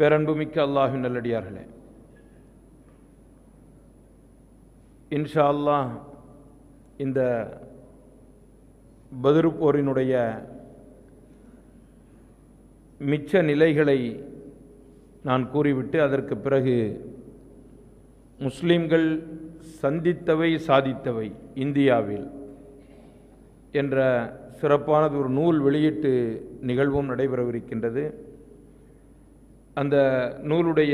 மிக்க அல்லாஹு நல்லடியார்களே இன்ஷா அல்லா இந்த பதிரு போரினுடைய மிச்ச நிலைகளை நான் கூறிவிட்டு அதற்கு பிறகு முஸ்லீம்கள் சந்தித்தவை சாதித்தவை இந்தியாவில் என்ற சிறப்பானது ஒரு நூல் வெளியீட்டு நிகழ்வும் நடைபெறவிருக்கின்றது அந்த நூலுடைய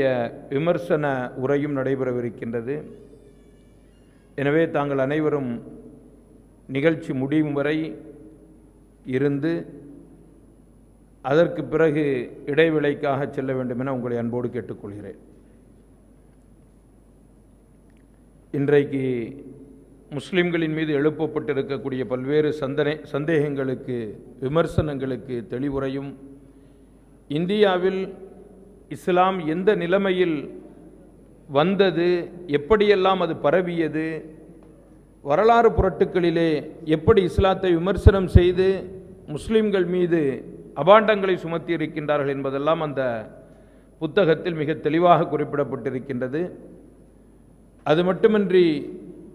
விமர்சன உரையும் நடைபெறவிருக்கின்றது எனவே தாங்கள் அனைவரும் நிகழ்ச்சி முடியும் வரை இருந்து அதற்கு பிறகு இடைவேளைக்காக செல்ல வேண்டுமென உங்களை அன்போடு கேட்டுக்கொள்கிறேன் இன்றைக்கு முஸ்லிம்களின் மீது எழுப்பப்பட்டிருக்கக்கூடிய பல்வேறு சந்தனை சந்தேகங்களுக்கு விமர்சனங்களுக்கு தெளிவுரையும் இந்தியாவில் இஸ்லாம் எந்த நிலைமையில் வந்தது எப்படியெல்லாம் அது பரவியது வரலாறு புரட்டுக்களிலே எப்படி இஸ்லாத்தை விமர்சனம் செய்து முஸ்லீம்கள் மீது அபாண்டங்களை சுமத்தி இருக்கின்றார்கள் என்பதெல்லாம் அந்த புத்தகத்தில் மிக தெளிவாக குறிப்பிடப்பட்டிருக்கின்றது அது மட்டுமின்றி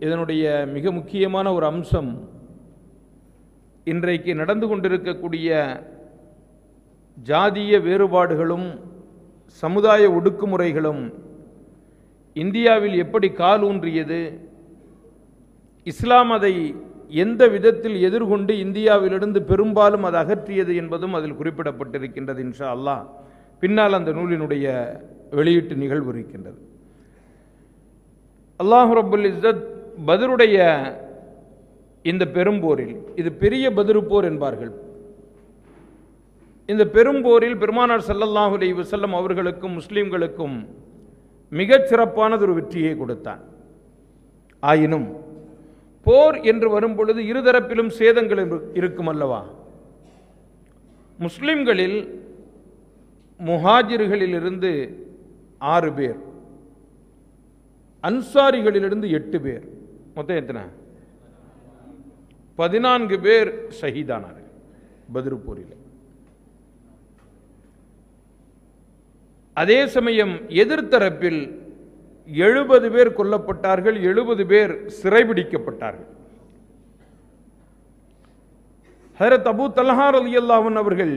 இதனுடைய மிக முக்கியமான ஒரு அம்சம் இன்றைக்கு நடந்து கொண்டிருக்கக்கூடிய ஜாதிய வேறுபாடுகளும் சமுதாய ஒடுக்குமுறைகளும் இந்தியாவில் எப்படி கால் ஊன்றியது இஸ்லாம் அதை எந்த விதத்தில் எதிர்கொண்டு இந்தியாவிலிருந்து பெரும்பாலும் அது அகற்றியது என்பதும் அதில் குறிப்பிடப்பட்டிருக்கின்றது இன்ஷா அல்லாஹ் பின்னால் அந்த நூலினுடைய வெளியீட்டு நிகழ்வு இருக்கின்றது அல்லாஹு ரபுல் இஸ்ஸத் பதருடைய இந்த பெரும்போரில் இது பெரிய பதிரு போர் என்பார்கள் இந்த பெரும்போரில் பெருமானார் செல்லல்லாஹு அலி செல்லம் அவர்களுக்கும் முஸ்லீம்களுக்கும் மிகச் சிறப்பானது ஒரு வெற்றியை கொடுத்தான் ஆயினும் போர் என்று வரும்பொழுது இருதரப்பிலும் சேதங்கள் இருக்கும் அல்லவா முஸ்லிம்களில் முஹாஜிர்களிலிருந்து ஆறு பேர் அன்சாரிகளிலிருந்து எட்டு பேர் மொத்தம் எத்தனை பதினான்கு பேர் ஷஹீதானார்கள் பதிருப்பூரில் அதே சமயம் எதிர்த்தரப்பில் எழுபது பேர் கொல்லப்பட்டார்கள் எழுபது பேர் சிறைபிடிக்கப்பட்டார்கள் ஹரத் அபு தல்ஹார் அலி அல்லாவன் அவர்கள்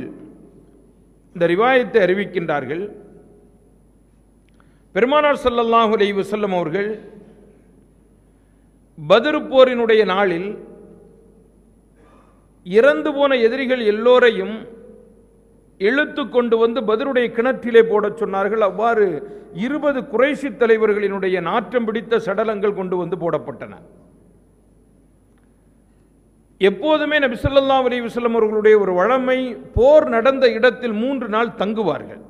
இந்த ரிவாயத்தை அறிவிக்கின்றார்கள் பெருமானார் சல்லல்லாஹு அலி வசல்லம் அவர்கள் பதிர் போரினுடைய நாளில் இறந்து போன எதிரிகள் எல்லோரையும் இழுத்து கொண்டு வந்து பதிலுடைய கிணற்றிலே போடச் சொன்னார்கள் அவ்வாறு இருபது குறைசி தலைவர்களினுடைய நாற்றம் பிடித்த சடலங்கள் கொண்டு வந்து போடப்பட்டன எப்போதுமே நபிசல்லா அலி வசல்லம் அவர்களுடைய ஒரு வழமை போர் நடந்த இடத்தில் மூன்று நாள் தங்குவார்கள்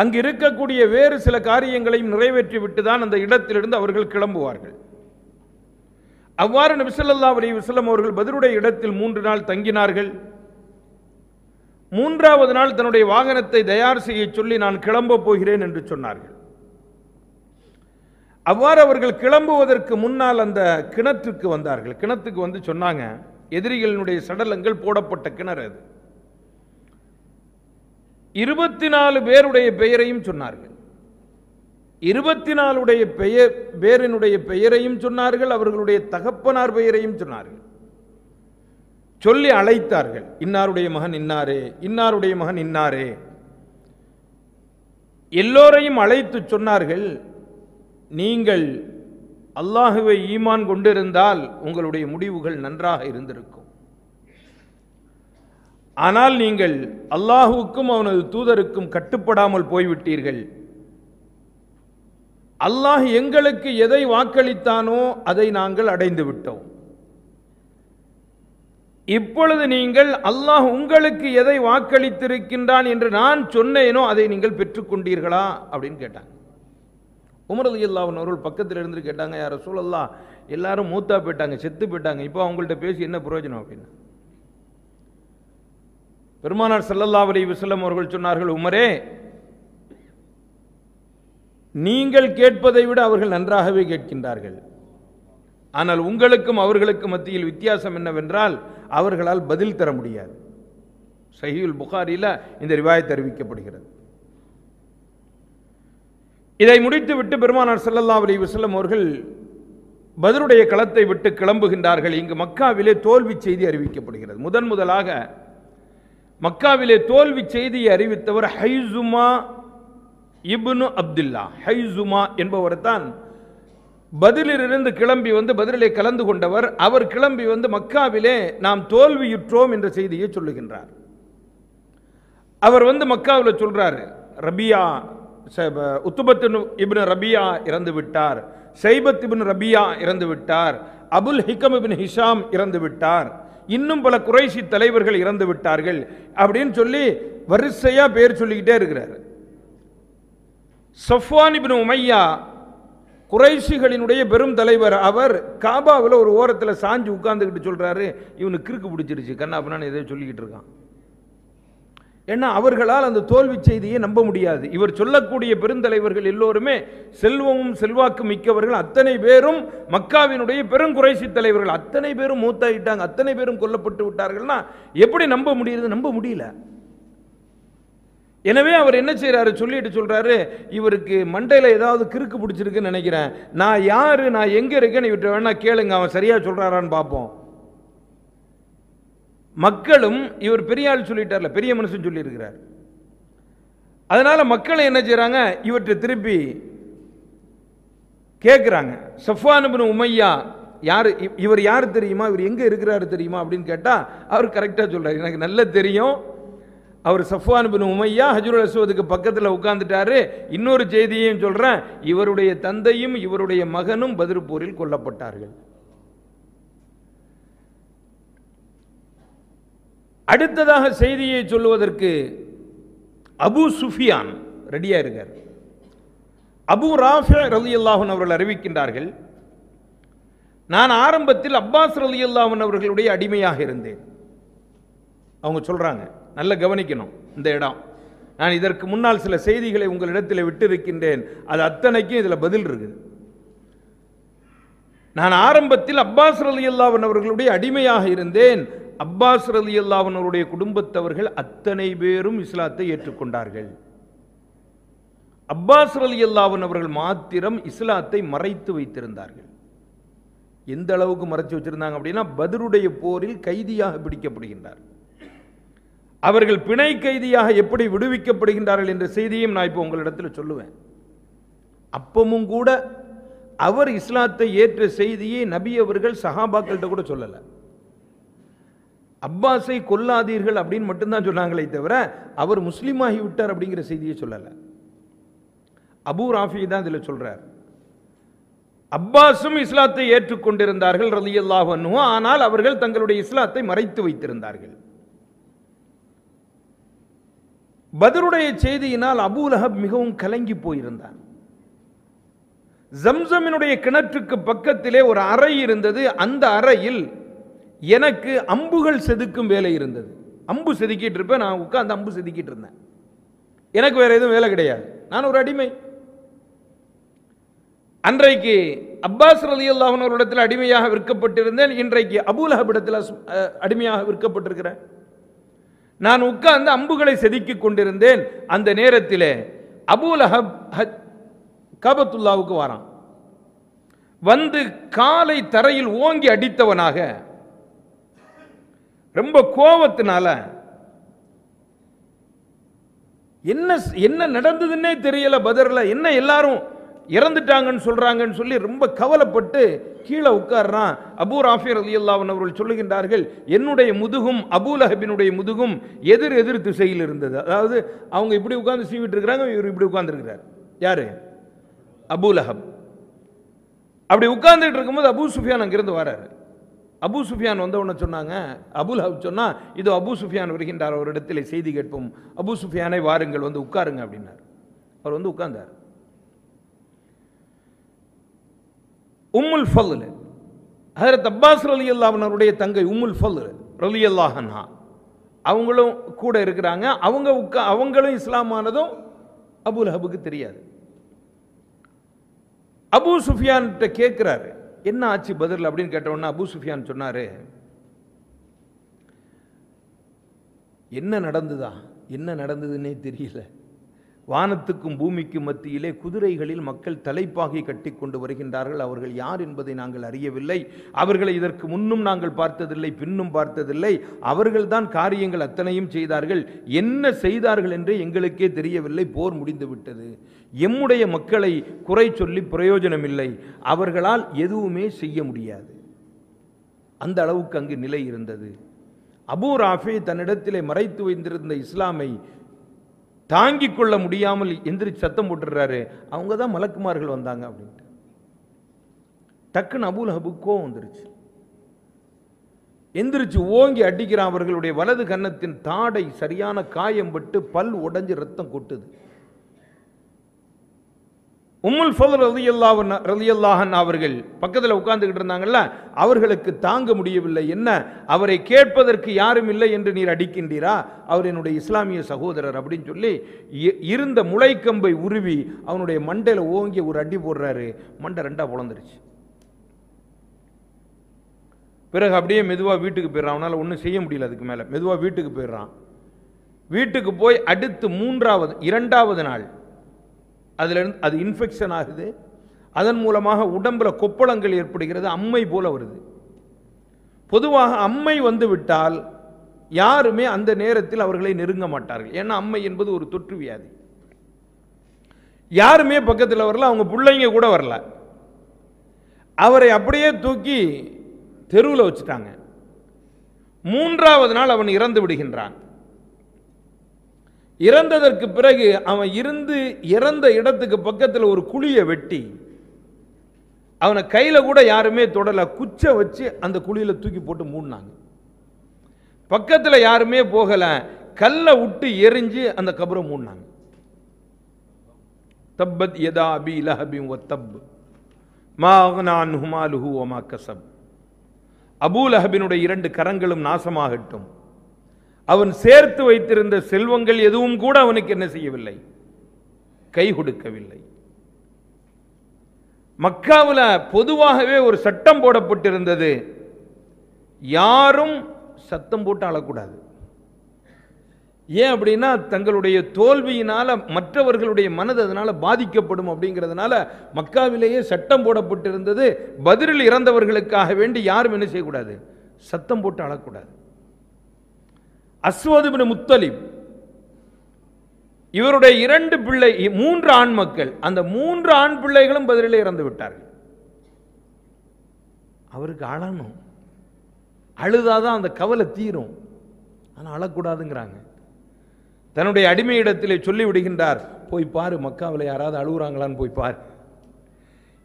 அங்கு இருக்கக்கூடிய வேறு சில காரியங்களையும் நிறைவேற்றிவிட்டு தான் அந்த இடத்திலிருந்து அவர்கள் கிளம்புவார்கள் அவ்வாறு நபிசல்லா அலி வசல்லம் அவர்கள் பதிலுடைய இடத்தில் மூன்று நாள் தங்கினார்கள் மூன்றாவது நாள் தன்னுடைய வாகனத்தை தயார் செய்ய சொல்லி நான் கிளம்ப போகிறேன் என்று சொன்னார்கள் அவ்வாறு அவர்கள் கிளம்புவதற்கு முன்னால் அந்த கிணற்றுக்கு வந்தார்கள் கிணத்துக்கு வந்து சொன்னாங்க எதிரிகளினுடைய சடலங்கள் போடப்பட்ட கிணறு அது இருபத்தி நாலு பேருடைய பெயரையும் சொன்னார்கள் இருபத்தி நாலுடைய பெயர் பேரனுடைய பெயரையும் சொன்னார்கள் அவர்களுடைய தகப்பனார் பெயரையும் சொன்னார்கள் சொல்லி அழைத்தார்கள் இன்னாருடைய மகன் இன்னாரே இன்னாருடைய மகன் இன்னாரே எல்லோரையும் அழைத்து சொன்னார்கள் நீங்கள் அல்லாஹுவை ஈமான் கொண்டிருந்தால் உங்களுடைய முடிவுகள் நன்றாக இருந்திருக்கும் ஆனால் நீங்கள் அல்லாஹுவுக்கும் அவனது தூதருக்கும் கட்டுப்படாமல் போய்விட்டீர்கள் அல்லாஹ் எங்களுக்கு எதை வாக்களித்தானோ அதை நாங்கள் அடைந்து விட்டோம் இப்பொழுது நீங்கள் அல்லாஹ் உங்களுக்கு எதை வாக்களித்திருக்கின்றான் என்று நான் சொன்னேனோ அதை நீங்கள் பெற்றுக்கொண்டீர்களா அப்படின்னு கேட்டாங்க உமரது அல்லாவின் அவர்கள் பக்கத்தில் இருந்து கேட்டாங்க யார சூழல்லா எல்லாரும் மூத்தா போயிட்டாங்க செத்து போயிட்டாங்க இப்போ அவங்கள்ட்ட பேசி என்ன பிரயோஜனம் அப்படின்னு பெருமானார் சல்லல்லா அலி விசலம் அவர்கள் சொன்னார்கள் உமரே நீங்கள் கேட்பதை விட அவர்கள் நன்றாகவே கேட்கின்றார்கள் ஆனால் உங்களுக்கும் அவர்களுக்கும் மத்தியில் வித்தியாசம் என்னவென்றால் அவர்களால் பதில் தர முடியாது சஹியுல் புகாரில இந்த ரிவாயத் அறிவிக்கப்படுகிறது இதை முடித்துவிட்டு பெருமானார் சல்லல்லா அலி வசல்லம் அவர்கள் பதிலுடைய களத்தை விட்டு கிளம்புகின்றார்கள் இங்கு மக்காவிலே தோல்வி செய்தி அறிவிக்கப்படுகிறது முதன் முதலாக மக்காவிலே தோல்வி செய்தியை அறிவித்தவர் ஹைசுமா இப்னு அப்துல்லா ஹைசுமா என்பவர் தான் பதிலிலிருந்து கிளம்பி வந்து பதிலே கலந்து கொண்டவர் அவர் கிளம்பி வந்து மக்காவிலே நாம் தோல்வியுற்றோம் என்ற செய்தியை சொல்லுகின்றார் அவர் வந்து மக்காவில் சொல்றாரு ரபியா உத்துபத்து இபின் ரபியா இறந்து விட்டார் சைபத் இபின் ரபியா இறந்து விட்டார் அபுல் ஹிகம் இபின் ஹிஷாம் இறந்து விட்டார் இன்னும் பல குறைசி தலைவர்கள் இறந்து விட்டார்கள் அப்படின்னு சொல்லி வரிசையா பேர் சொல்லிக்கிட்டே இருக்கிறார் சஃப்வான் இபின் உமையா குறைசிகளினுடைய பெரும் தலைவர் அவர் காபாவில் ஒரு ஓரத்தில் சாஞ்சு உட்காந்துக்கிட்டு சொல்கிறாரு இவனு கிறுக்கு பிடிச்சிருச்சு கண்ணாப்பண்ணான்னு எதையோ சொல்லிக்கிட்டு இருக்கான் ஏன்னா அவர்களால் அந்த தோல்வி செய்தியை நம்ப முடியாது இவர் சொல்லக்கூடிய பெருந்தலைவர்கள் எல்லோருமே செல்வமும் செல்வாக்கு மிக்கவர்கள் அத்தனை பேரும் மக்காவினுடைய பெருங்குறைசி தலைவர்கள் அத்தனை பேரும் மூத்தாயிட்டாங்க அத்தனை பேரும் கொல்லப்பட்டு விட்டார்கள்னா எப்படி நம்ப முடியுது நம்ப முடியல எனவே அவர் என்ன செய்கிறாரு சொல்லிட்டு சொல்கிறாரு இவருக்கு மண்டையில் ஏதாவது கிறுக்கு பிடிச்சிருக்குன்னு நினைக்கிறேன் நான் யார் நான் எங்கே இருக்கேன்னு இவற்றை வேணால் கேளுங்க அவன் சரியாக சொல்கிறாரான்னு பார்ப்போம் மக்களும் இவர் பெரிய ஆள் சொல்லிட்டார்ல பெரிய மனுஷன் சொல்லியிருக்கிறார் அதனால் மக்களை என்ன செய்கிறாங்க இவற்றை திருப்பி கேட்குறாங்க சஃப்வானுபின் உமையா யார் இவர் யார் தெரியுமா இவர் எங்கே இருக்கிறாரு தெரியுமா அப்படின்னு கேட்டால் அவர் கரெக்டாக சொல்கிறார் எனக்கு நல்லா தெரியும் அவர் சஃப்வான் பின் உமையா ஹஜுர் அசுவதுக்கு பக்கத்தில் உட்கார்ந்துட்டாரு இன்னொரு செய்தியையும் சொல்கிறேன் இவருடைய தந்தையும் இவருடைய மகனும் பதிர்பூரில் கொல்லப்பட்டார்கள் அடுத்ததாக செய்தியை சொல்லுவதற்கு அபு சுஃபியான் ரெடியாக இருக்கார் அபு ராஃபே ரலி அல்லாஹன் அவர்கள் அறிவிக்கின்றார்கள் நான் ஆரம்பத்தில் அப்பாஸ் ரலி அல்லாஹன் அவர்களுடைய அடிமையாக இருந்தேன் அவங்க சொல்கிறாங்க நல்ல கவனிக்கணும் இந்த இடம் நான் இதற்கு முன்னால் சில செய்திகளை உங்களிடத்தில் விட்டிருக்கின்றேன் அது அத்தனைக்கும் இதில் பதில் இருக்குது நான் ஆரம்பத்தில் அப்பாஸ் அலி அல்லாவன் அவர்களுடைய அடிமையாக இருந்தேன் அப்பாஸ் ரலி அல்லாவன் அவருடைய குடும்பத்தவர்கள் அத்தனை பேரும் இஸ்லாத்தை ஏற்றுக்கொண்டார்கள் அப்பாஸ் அலி அல்லாவன் அவர்கள் மாத்திரம் இஸ்லாத்தை மறைத்து வைத்திருந்தார்கள் எந்த அளவுக்கு மறைச்சு வச்சிருந்தாங்க அப்படின்னா பதிலுடைய போரில் கைதியாக பிடிக்கப்படுகின்றார் அவர்கள் பிணை கைதியாக எப்படி விடுவிக்கப்படுகின்றார்கள் என்ற செய்தியும் நான் இப்போ உங்களிடத்தில் சொல்லுவேன் அப்பமும் கூட அவர் இஸ்லாத்தை ஏற்ற செய்தியை நபி அவர்கள் சஹாபாக்கள்கிட்ட கூட சொல்லலை அப்பாஸை கொல்லாதீர்கள் அப்படின்னு மட்டும்தான் சொன்னாங்களே தவிர அவர் முஸ்லீமாகி விட்டார் அப்படிங்கிற செய்தியை சொல்லலை அபு ராஃபி தான் இதில் சொல்கிறார் அப்பாஸும் இஸ்லாத்தை ஏற்றுக்கொண்டிருந்தார்கள் ரலியல்லாஹ் ஆனால் அவர்கள் தங்களுடைய இஸ்லாத்தை மறைத்து வைத்திருந்தார்கள் பதருடைய செய்தியினால் அபுலஹப் மிகவும் கலங்கி போயிருந்தான் ஜம்சமினுடைய கிணற்றுக்கு பக்கத்திலே ஒரு அறை இருந்தது அந்த அறையில் எனக்கு அம்புகள் செதுக்கும் வேலை இருந்தது அம்பு செதுக்கிட்டு இருப்பேன் நான் உட்காந்து அம்பு செதுக்கிட்டு இருந்தேன் எனக்கு வேற எதுவும் வேலை கிடையாது நான் ஒரு அடிமை அன்றைக்கு அப்பாஸ் ரலி அல்லாஹன் ஒரு இடத்தில் அடிமையாக விற்கப்பட்டிருந்தேன் இன்றைக்கு அபூலஹப் இடத்தில் அடிமையாக விற்கப்பட்டிருக்கிறேன் நான் உட்கார்ந்து அம்புகளை செதுக்கி கொண்டிருந்தேன் அந்த நேரத்தில் அபூலஹப் கபத்துல்லாவுக்கு வரான் வந்து காலை தரையில் ஓங்கி அடித்தவனாக ரொம்ப கோபத்தினால என்ன என்ன நடந்ததுன்னே தெரியல பதர்ல என்ன எல்லாரும் இறந்துட்டாங்கன்னு சொல்கிறாங்கன்னு சொல்லி ரொம்ப கவலைப்பட்டு கீழே உட்கார்றான் அபு ராஃபியர் அலி அல்லாவன் அவர்கள் சொல்லுகின்றார்கள் என்னுடைய முதுகும் அஹபினுடைய முதுகும் எதிர் எதிர் திசையில் இருந்தது அதாவது அவங்க இப்படி உட்காந்து சீவிட்டு இருக்கிறாங்க இவர் இப்படி உட்காந்துருக்கிறார் யார் அஹப் அப்படி உட்கார்ந்துட்டு இருக்கும்போது அபு சுஃபியான் அங்கிருந்து வராரு அபு சுஃபியான் வந்தவுடனே சொன்னாங்க அபுல் ஹப் சொன்னால் இது அபு சுஃபியான் வருகின்றார் ஒரு இடத்துல செய்தி கேட்போம் அபு சுஃபியானை வாருங்கள் வந்து உட்காருங்க அப்படின்னார் அவர் வந்து உட்கார்ந்தார் உம்முல் ஃபல்லு ஹரத் அப்பாஸ் ரலி அல்லாஹனுடைய தங்கை உம்முல் ஃபல்லு ரலி அல்லாஹன்ஹா அவங்களும் கூட இருக்கிறாங்க அவங்க உட்கா அவங்களும் இஸ்லாமானதும் அபுல் ஹபுக்கு தெரியாது அபு சுஃபியான்கிட்ட கேட்குறாரு என்ன ஆச்சு பதில் அப்படின்னு கேட்டவுடனே அபு சுஃபியான் சொன்னார் என்ன நடந்ததா என்ன நடந்ததுன்னே தெரியல வானத்துக்கும் பூமிக்கும் மத்தியிலே குதிரைகளில் மக்கள் தலைப்பாகி கட்டி கொண்டு வருகின்றார்கள் அவர்கள் யார் என்பதை நாங்கள் அறியவில்லை அவர்களை இதற்கு முன்னும் நாங்கள் பார்த்ததில்லை பின்னும் பார்த்ததில்லை அவர்கள்தான் காரியங்கள் அத்தனையும் செய்தார்கள் என்ன செய்தார்கள் என்று எங்களுக்கே தெரியவில்லை போர் முடிந்துவிட்டது எம்முடைய மக்களை குறை சொல்லி பிரயோஜனமில்லை அவர்களால் எதுவுமே செய்ய முடியாது அந்த அளவுக்கு அங்கு நிலை இருந்தது அபு ராஃபி தன்னிடத்திலே மறைத்து வைத்திருந்த இஸ்லாமை தாங்கிக் கொள்ள முடியாமல் எந்திரிச்சு சத்தம் போட்டுடுறாரு அவங்க தான் மலக்குமார்கள் வந்தாங்க அப்படின்ட்டு டக்குன்னு அபுல் ஹபுக்கோ வந்துருச்சு எந்திரிச்சு ஓங்கி அடிக்கிற அவர்களுடைய வலது கன்னத்தின் தாடை சரியான காயம் பட்டு பல் உடஞ்சி ரத்தம் கொட்டுது உம்முல் ஃபல் ரலியல்லாஹ் ரலியல்லாஹன் அவர்கள் பக்கத்தில் உட்கார்ந்துக்கிட்டு இருந்தாங்கல்ல அவர்களுக்கு தாங்க முடியவில்லை என்ன அவரை கேட்பதற்கு யாரும் இல்லை என்று நீர் அடிக்கின்றீரா அவர் என்னுடைய இஸ்லாமிய சகோதரர் அப்படின்னு சொல்லி இருந்த முளைக்கம்பை உருவி அவனுடைய மண்டையில் ஓங்கி ஒரு அடி போடுறாரு மண்டை ரெண்டாக பிளந்துருச்சு பிறகு அப்படியே மெதுவாக வீட்டுக்கு போயிடுறான் அவனால் ஒன்றும் செய்ய முடியல அதுக்கு மேலே மெதுவாக வீட்டுக்கு போயிடுறான் வீட்டுக்கு போய் அடுத்து மூன்றாவது இரண்டாவது நாள் அதிலிருந்து அது இன்ஃபெக்ஷன் ஆகுது அதன் மூலமாக உடம்பில் கொப்பளங்கள் ஏற்படுகிறது அம்மை போல வருது பொதுவாக அம்மை வந்து விட்டால் யாருமே அந்த நேரத்தில் அவர்களை நெருங்க மாட்டார்கள் ஏன்னா அம்மை என்பது ஒரு தொற்று வியாதி யாருமே பக்கத்தில் வரல அவங்க பிள்ளைங்க கூட வரல அவரை அப்படியே தூக்கி தெருவில் வச்சுட்டாங்க மூன்றாவது நாள் அவன் இறந்து விடுகின்றான் இறந்ததற்கு பிறகு அவன் இருந்து இறந்த இடத்துக்கு பக்கத்தில் ஒரு குழியை வெட்டி அவனை கையில் கூட யாருமே தொடலை குச்சை வச்சு அந்த குழியில் தூக்கி போட்டு மூடினாங்க பக்கத்தில் யாருமே போகலை கல்லை விட்டு எரிஞ்சு அந்த கபரை மூடினாங்க தப்பத் எதா அபி லஹபி ஒ தப் மாஹ்னான் ஹுமாலுஹு ஒமா கசப் லஹபினுடைய இரண்டு கரங்களும் நாசமாகட்டும் அவன் சேர்த்து வைத்திருந்த செல்வங்கள் எதுவும் கூட அவனுக்கு என்ன செய்யவில்லை கை கொடுக்கவில்லை மக்காவில் பொதுவாகவே ஒரு சட்டம் போடப்பட்டிருந்தது யாரும் சத்தம் போட்டு அழக்கூடாது ஏன் அப்படின்னா தங்களுடைய தோல்வியினால் மற்றவர்களுடைய மனது அதனால் பாதிக்கப்படும் அப்படிங்கிறதுனால மக்காவிலேயே சட்டம் போடப்பட்டிருந்தது பதிலில் இறந்தவர்களுக்காக வேண்டி யாரும் என்ன செய்யக்கூடாது சத்தம் போட்டு அழக்கூடாது அஸ்வதுபின் முத்தலிப் இவருடைய இரண்டு பிள்ளை மூன்று ஆண் மக்கள் அந்த மூன்று ஆண் பிள்ளைகளும் பதிலில் இறந்து விட்டார்கள் அவருக்கு அழணும் அழுதாதான் அந்த கவலை தீரும் ஆனால் அழக்கூடாதுங்கிறாங்க தன்னுடைய அடிமை சொல்லி சொல்லிவிடுகின்றார் போய் பாரு மக்காவில் யாராவது அழுகுறாங்களான்னு போய் பார்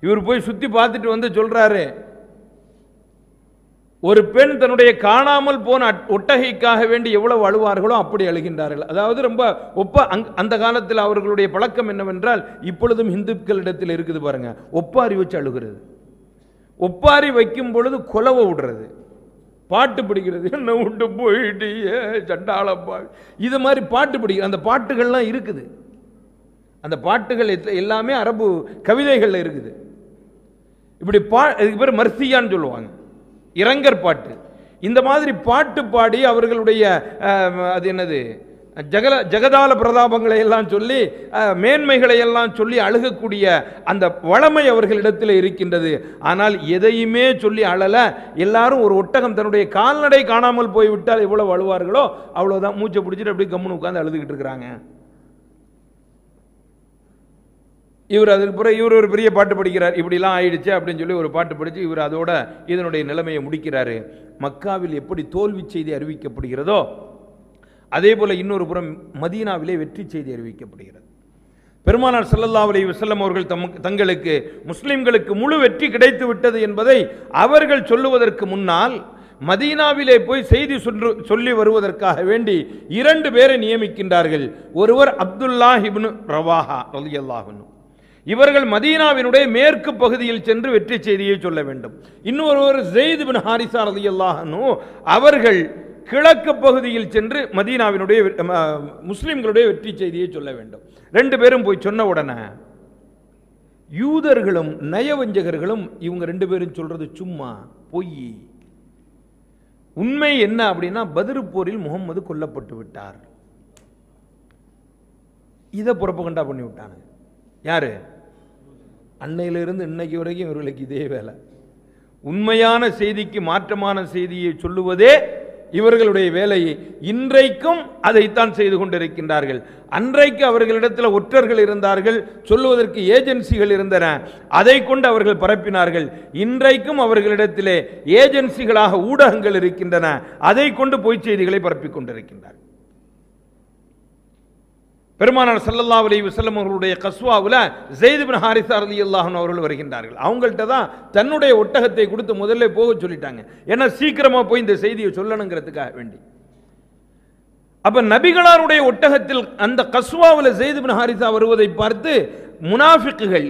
இவர் போய் சுற்றி பார்த்துட்டு வந்து சொல்கிறாரு ஒரு பெண் தன்னுடைய காணாமல் போன ஒட்டகைக்காக வேண்டி எவ்வளவு அழுவார்களோ அப்படி அழுகின்றார்கள் அதாவது ரொம்ப ஒப்ப அங் அந்த காலத்தில் அவர்களுடைய பழக்கம் என்னவென்றால் இப்பொழுதும் இந்துக்களிடத்தில் இருக்குது பாருங்க ஒப்பாரி வச்சு அழுகிறது ஒப்பாரி வைக்கும் பொழுது கொலவை விடுறது பாட்டு பிடிக்கிறது என்ன விட்டு போயிட்டு சண்டாளப்பா இது மாதிரி பாட்டு பிடிக்கிற அந்த பாட்டுகள்லாம் இருக்குது அந்த பாட்டுகள் எல்லாமே அரபு கவிதைகளில் இருக்குது இப்படி பா இதுக்கு பேர் மர்சியான்னு சொல்லுவாங்க இரங்கற் பாட்டு இந்த மாதிரி பாட்டு பாடி அவர்களுடைய அது என்னது ஜெகல ஜெகதால பிரதாபங்களை எல்லாம் சொல்லி மேன்மைகளை எல்லாம் சொல்லி அழுகக்கூடிய அந்த வளமை அவர்களிடத்தில் இருக்கின்றது ஆனால் எதையுமே சொல்லி அழல எல்லாரும் ஒரு ஒட்டகம் தன்னுடைய கால்நடை காணாமல் போய்விட்டால் எவ்வளோ அழுவார்களோ அவ்வளோதான் மூச்சை பிடிச்சிட்டு அப்படியே கம்முன்னு உட்காந்து அழுதுகிட்டு இருக்கிறாங்க இவர் அதுக்கு பிறகு இவர் ஒரு பெரிய பாட்டு படிக்கிறார் இப்படிலாம் ஆயிடுச்சு அப்படின்னு சொல்லி ஒரு பாட்டு படித்து இவர் அதோட இதனுடைய நிலைமையை முடிக்கிறாரு மக்காவில் எப்படி தோல்வி செய்தி அறிவிக்கப்படுகிறதோ அதே போல் இன்னொரு புறம் மதீனாவிலே வெற்றி செய்தி அறிவிக்கப்படுகிறது பெருமானார் சல்லல்லா அலி வசல்லம் அவர்கள் தம் தங்களுக்கு முஸ்லிம்களுக்கு முழு வெற்றி கிடைத்து விட்டது என்பதை அவர்கள் சொல்லுவதற்கு முன்னால் மதீனாவிலே போய் செய்தி சொன்று சொல்லி வருவதற்காக வேண்டி இரண்டு பேரை நியமிக்கின்றார்கள் ஒருவர் அப்துல்லா இப்னு ரவாஹா ரலியல்லாஹுன்னு இவர்கள் மதீனாவினுடைய மேற்கு பகுதியில் சென்று வெற்றி செய்தியை சொல்ல வேண்டும் இன்னொருவர் ஜெயித் பின் ஹாரிசா ரதி அல்லாஹனு அவர்கள் கிழக்கு பகுதியில் சென்று மதீனாவினுடைய முஸ்லிம்களுடைய வெற்றி செய்தியை சொல்ல வேண்டும் ரெண்டு பேரும் போய் சொன்ன உடனே யூதர்களும் நயவஞ்சகர்களும் இவங்க ரெண்டு பேரும் சொல்றது சும்மா பொய் உண்மை என்ன அப்படின்னா பதிருப்போரில் முகம்மது கொல்லப்பட்டு விட்டார் இதை புறப்பகண்டா பண்ணி விட்டானு யாரு அன்னையிலிருந்து இன்னைக்கு வரைக்கும் இவர்களுக்கு இதே வேலை உண்மையான செய்திக்கு மாற்றமான செய்தியை சொல்லுவதே இவர்களுடைய வேலையை இன்றைக்கும் அதைத்தான் செய்து கொண்டிருக்கின்றார்கள் அன்றைக்கு அவர்களிடத்தில் ஒற்றர்கள் இருந்தார்கள் சொல்லுவதற்கு ஏஜென்சிகள் இருந்தன அதை கொண்டு அவர்கள் பரப்பினார்கள் இன்றைக்கும் அவர்களிடத்திலே ஏஜென்சிகளாக ஊடகங்கள் இருக்கின்றன அதை கொண்டு பொய்ச் செய்திகளை பரப்பிக் கொண்டிருக்கின்றார்கள் பெருமானார் சல்லல்லா அலி வசல்லம் அவர்களுடைய கஸ்வாவில் ஜெயித் பின் ஹாரிசா அலி அல்லாஹன் அவர்கள் வருகின்றார்கள் அவங்கள்ட்ட தான் தன்னுடைய ஒட்டகத்தை கொடுத்து முதல்ல போக சொல்லிட்டாங்க ஏன்னா சீக்கிரமாக போய் இந்த செய்தியை சொல்லணுங்கிறதுக்காக வேண்டி அப்போ நபிகளாருடைய ஒட்டகத்தில் அந்த கஸ்வாவில் ஜெயித் பின் ஹாரிசா வருவதை பார்த்து முனாஃபிக்குகள்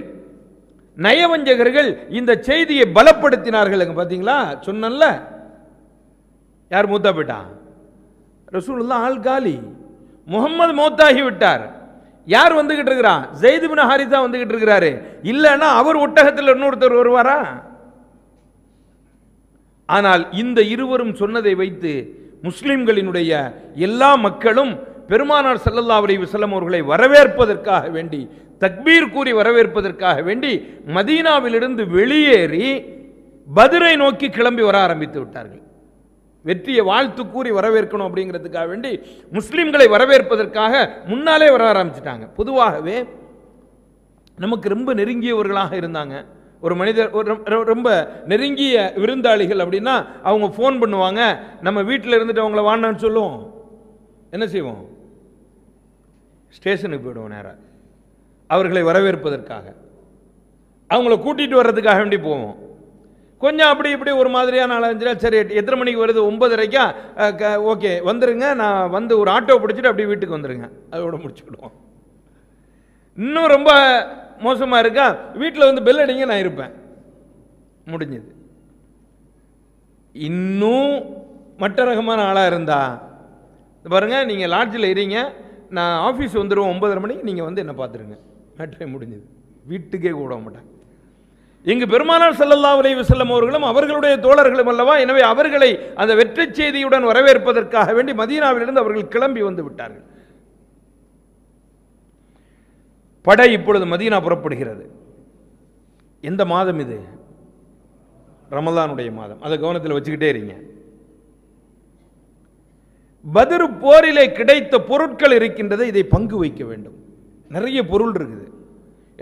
நயவஞ்சகர்கள் இந்த செய்தியை பலப்படுத்தினார்கள் பார்த்தீங்களா சொன்னல யார் மூத்தா போயிட்டான் தான் ஆள் காலி முகமது மௌத்தாகி விட்டார் யார் வந்துகிட்டு இருக்கிறான் பின் ஹாரிதா வந்துகிட்டு இருக்கிறாரு இல்லைன்னா அவர் ஒட்டகத்தில் இன்னொருத்தர் வருவாரா ஆனால் இந்த இருவரும் சொன்னதை வைத்து முஸ்லிம்களினுடைய எல்லா மக்களும் பெருமானார் சல்லல்லா அலி வசலம் அவர்களை வரவேற்பதற்காக வேண்டி தக்பீர் கூறி வரவேற்பதற்காக வேண்டி மதீனாவிலிருந்து வெளியேறி பதிரை நோக்கி கிளம்பி வர ஆரம்பித்து விட்டார்கள் வெற்றியை வாழ்த்து கூறி வரவேற்கணும் அப்படிங்கிறதுக்காக வேண்டி முஸ்லீம்களை வரவேற்பதற்காக முன்னாலே வர ஆரம்பிச்சிட்டாங்க பொதுவாகவே நமக்கு ரொம்ப நெருங்கியவர்களாக இருந்தாங்க ஒரு மனிதர் ஒரு ரொம்ப நெருங்கிய விருந்தாளிகள் அப்படின்னா அவங்க ஃபோன் பண்ணுவாங்க நம்ம வீட்டில் இருந்துட்டு அவங்கள வாண்டான்னு சொல்லுவோம் என்ன செய்வோம் ஸ்டேஷனுக்கு போயிடுவோம் நேராக அவர்களை வரவேற்பதற்காக அவங்கள கூட்டிகிட்டு வர்றதுக்காக வேண்டி போவோம் கொஞ்சம் அப்படி இப்படி ஒரு மாதிரியான நாலஞ்சு நாள் சரி எத்தனை மணிக்கு வருது ஒன்பதரைக்கா ஓகே வந்துடுங்க நான் வந்து ஒரு ஆட்டோ பிடிச்சிட்டு அப்படியே வீட்டுக்கு வந்துடுங்க அதோட விடுவோம் இன்னும் ரொம்ப மோசமாக இருக்கா வீட்டில் வந்து பெல் அடிங்க நான் இருப்பேன் முடிஞ்சது இன்னும் மற்ற ரகமான ஆளாக இருந்தா பாருங்கள் நீங்கள் லாட்ஜில் இருங்க நான் ஆஃபீஸ் வந்துடுவோம் ஒன்பதரை மணிக்கு நீங்கள் வந்து என்னை பார்த்துருங்க மேட்ரே முடிஞ்சது வீட்டுக்கே கூட மாட்டேன் இங்கு பெருமானார் செல்லல்லா உலகி செல்லும் அவர்களும் அவர்களுடைய தோழர்களும் அல்லவா எனவே அவர்களை அந்த வெற்றி செய்தியுடன் வரவேற்பதற்காக வேண்டி மதீனாவிலிருந்து அவர்கள் கிளம்பி வந்து விட்டார்கள் படை இப்பொழுது மதீனா புறப்படுகிறது எந்த மாதம் இது ரமலானுடைய மாதம் அதை கவனத்தில் வச்சுக்கிட்டே இருங்க பதிரு போரிலே கிடைத்த பொருட்கள் இருக்கின்றது இதை பங்கு வைக்க வேண்டும் நிறைய பொருள் இருக்குது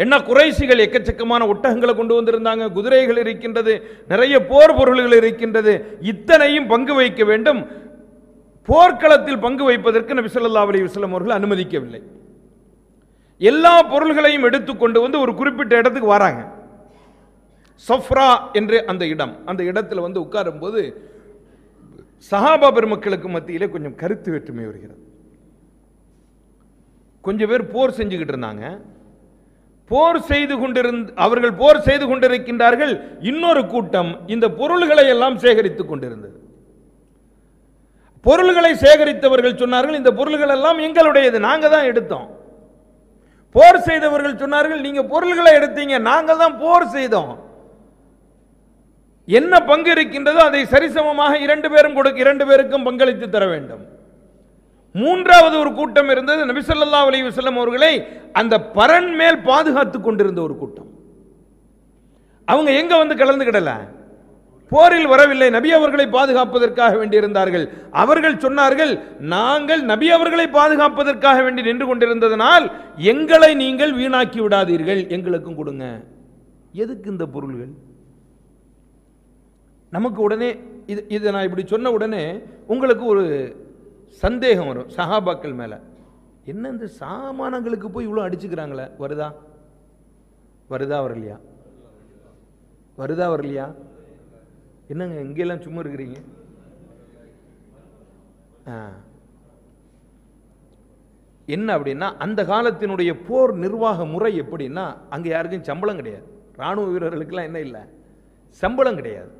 என்ன குறைசிகள் எக்கச்சக்கமான ஒட்டகங்களை கொண்டு வந்திருந்தாங்க குதிரைகள் இருக்கின்றது நிறைய போர் பொருள்கள் இருக்கின்றது இத்தனையும் பங்கு வைக்க வேண்டும் போர்க்களத்தில் பங்கு வைப்பதற்கு நபி சொல்லா அலி வஸ்லம் அவர்கள் அனுமதிக்கவில்லை எல்லா பொருள்களையும் எடுத்துக்கொண்டு வந்து ஒரு குறிப்பிட்ட இடத்துக்கு வராங்க சஃப்ரா என்று அந்த இடம் அந்த இடத்துல வந்து உட்காரும்போது சஹாபா பெருமக்களுக்கு மத்தியிலே கொஞ்சம் கருத்து வேற்றுமை வருகிறது கொஞ்சம் பேர் போர் செஞ்சுக்கிட்டு இருந்தாங்க போர் செய்து கொண்டிருந்த அவர்கள் போர் செய்து கொண்டிருக்கின்றார்கள் இன்னொரு கூட்டம் இந்த பொருள்களை எல்லாம் சேகரித்துக் கொண்டிருந்தது பொருள்களை சேகரித்தவர்கள் சொன்னார்கள் இந்த பொருள்கள் எல்லாம் எங்களுடையது நாங்கள் தான் எடுத்தோம் போர் செய்தவர்கள் சொன்னார்கள் நீங்க பொருள்களை எடுத்தீங்க நாங்கள் தான் போர் செய்தோம் என்ன பங்கு இருக்கின்றதோ அதை சரிசமமாக இரண்டு பேரும் கொடுக்க இரண்டு பேருக்கும் பங்களித்து தர வேண்டும் மூன்றாவது ஒரு கூட்டம் இருந்தது நபிசல்லா அலி வசல்லம் அவர்களை அந்த பரன் மேல் பாதுகாத்து கொண்டிருந்த ஒரு கூட்டம் அவங்க எங்க வந்து கலந்துகிடல போரில் வரவில்லை நபி அவர்களை பாதுகாப்பதற்காக வேண்டி இருந்தார்கள் அவர்கள் சொன்னார்கள் நாங்கள் நபி அவர்களை பாதுகாப்பதற்காக வேண்டி நின்று கொண்டிருந்ததனால் எங்களை நீங்கள் வீணாக்கி விடாதீர்கள் எங்களுக்கும் கொடுங்க எதுக்கு இந்த பொருள்கள் நமக்கு உடனே இது இதை நான் இப்படி சொன்ன உடனே உங்களுக்கு ஒரு சந்தேகம் வரும் சஹாபாக்கள் மேலே என்ன இந்த சாமானங்களுக்கு போய் இவ்வளோ அடிச்சுக்கிறாங்களே வருதா வருதா வரலையா வருதா வரலையா என்னங்க எங்கெல்லாம் சும்மா இருக்கிறீங்க என்ன அப்படின்னா அந்த காலத்தினுடைய போர் நிர்வாக முறை எப்படின்னா அங்கே யாருக்கும் சம்பளம் கிடையாது இராணுவ வீரர்களுக்கெல்லாம் என்ன இல்லை சம்பளம் கிடையாது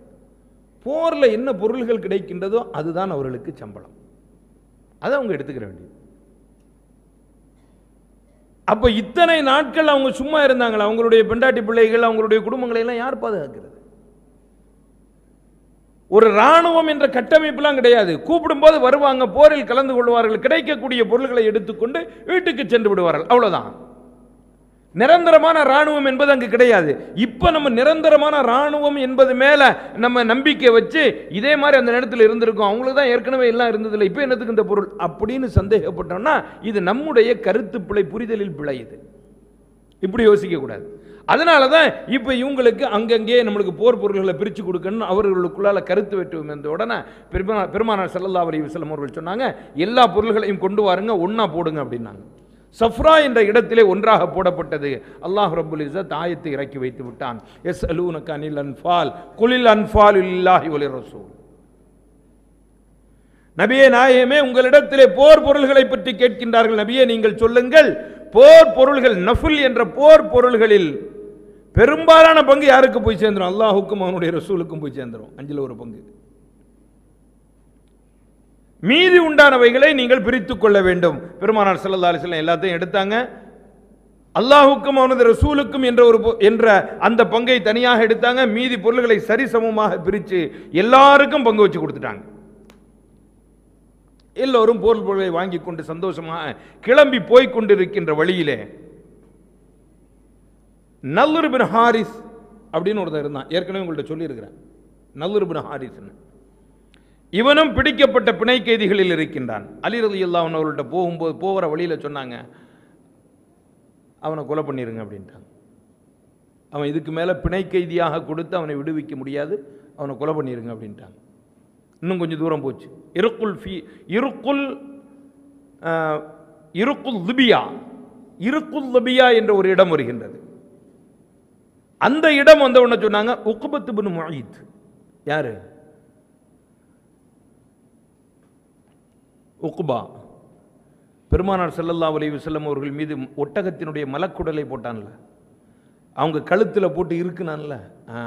போரில் என்ன பொருள்கள் கிடைக்கின்றதோ அதுதான் அவர்களுக்கு சம்பளம் அதை அவங்க எடுத்துக்கிற வேண்டியது அப்போ இத்தனை நாட்கள் அவங்க சும்மா இருந்தாங்களா அவங்களுடைய பெண்டாட்டி பிள்ளைகள் அவங்களுடைய குடும்பங்களை எல்லாம் யார் பாதுகாக்கிறது ஒரு ராணுவம் என்ற கட்டமைப்புலாம் கிடையாது கூப்பிடும் போது வருவாங்க போரில் கலந்து கொள்வார்கள் கிடைக்கக்கூடிய பொருள்களை எடுத்துக்கொண்டு வீட்டுக்கு சென்று விடுவார்கள் அவ்வளோதான் நிரந்தரமான இராணுவம் என்பது அங்கு கிடையாது இப்போ நம்ம நிரந்தரமான இராணுவம் என்பது மேலே நம்ம நம்பிக்கை வச்சு இதே மாதிரி அந்த இடத்துல இருந்திருக்கும் அவங்களுக்கு தான் ஏற்கனவே எல்லாம் இருந்ததில்லை இப்போ என்னத்துக்கு இந்த பொருள் அப்படின்னு சந்தேகப்பட்டோம்னா இது நம்முடைய கருத்து பிழை புரிதலில் பிழையுது இப்படி யோசிக்கக்கூடாது அதனால தான் இப்போ இவங்களுக்கு அங்கங்கே நம்மளுக்கு போர் பொருள்களை பிரித்து கொடுக்கணும் அவர்களுக்குள்ளால் கருத்து வெட்டுவோம் வந்த உடனே பெருமா பெருமானார் செல்லல்லா அலி செல்லும் அவர்கள் சொன்னாங்க எல்லா பொருள்களையும் கொண்டு வாருங்க ஒன்றா போடுங்க அப்படின்னாங்க சஃப்ரா என்ற இடத்திலே ஒன்றாக போடப்பட்டது அல்லாஹ் ரபுல் இசத் ஆயத்தை இறக்கி வைத்து விட்டான் எஸ் அலூனக் அனில் அன்பால் குலில் அன்பால் இல்லாஹி ஒலி ரசூல் நபியே நாயமே உங்களிடத்திலே போர் பொருள்களை பற்றி கேட்கின்றார்கள் நபியே நீங்கள் சொல்லுங்கள் போர் பொருள்கள் நஃபுல் என்ற போர் பொருள்களில் பெரும்பாலான பங்கு யாருக்கு போய் சேர்ந்துடும் அல்லாஹுக்கும் அவனுடைய ரசூலுக்கும் போய் சேர்ந்துடும் அஞ்சில் ஒரு பங்கு மீதி உண்டானவைகளை நீங்கள் பிரித்து கொள்ள வேண்டும் பெருமானார் சல்லா அலிஸ்லாம் எல்லாத்தையும் எடுத்தாங்க அல்லாஹுக்கும் அவனது ரசூலுக்கும் என்ற ஒரு என்ற அந்த பங்கை தனியாக எடுத்தாங்க மீதி பொருள்களை சரிசமமாக பிரித்து எல்லாருக்கும் பங்கு வச்சு கொடுத்துட்டாங்க எல்லோரும் பொருள் பொருளை வாங்கி கொண்டு சந்தோஷமாக கிளம்பி போய் கொண்டிருக்கின்ற வழியிலே நல்லுறுபின் ஹாரிஸ் அப்படின்னு ஒருத்தர் இருந்தான் ஏற்கனவே உங்கள்கிட்ட சொல்லியிருக்கிறேன் நல்லுறுபின் ஹாரிஸ்ன்னு இவனும் பிடிக்கப்பட்ட பிணை கைதிகளில் இருக்கின்றான் அலி ரதி அல்லாஹன் அவர்கள்ட்ட போகும்போது போகிற வழியில் சொன்னாங்க அவனை கொலை பண்ணிடுங்க அப்படின்ட்டாங்க அவன் இதுக்கு மேலே பிணை கைதியாக கொடுத்து அவனை விடுவிக்க முடியாது அவனை கொலை பண்ணிடுங்க அப்படின்ட்டாங்க இன்னும் கொஞ்சம் தூரம் போச்சு இருக்குல் ஃபி இருக்குல் இருக்குல் லிபியா இருக்குல் லிபியா என்ற ஒரு இடம் வருகின்றது அந்த இடம் வந்தவுடனே சொன்னாங்க உக்குபத்து பின் முஹித் யார் உக்பா பெருமானார் செல்லல்லா அலைவு செல்லம் அவர்கள் மீது ஒட்டகத்தினுடைய மலக்குடலை போட்டான்ல அவங்க கழுத்தில் போட்டு இருக்குனான்ல ஆ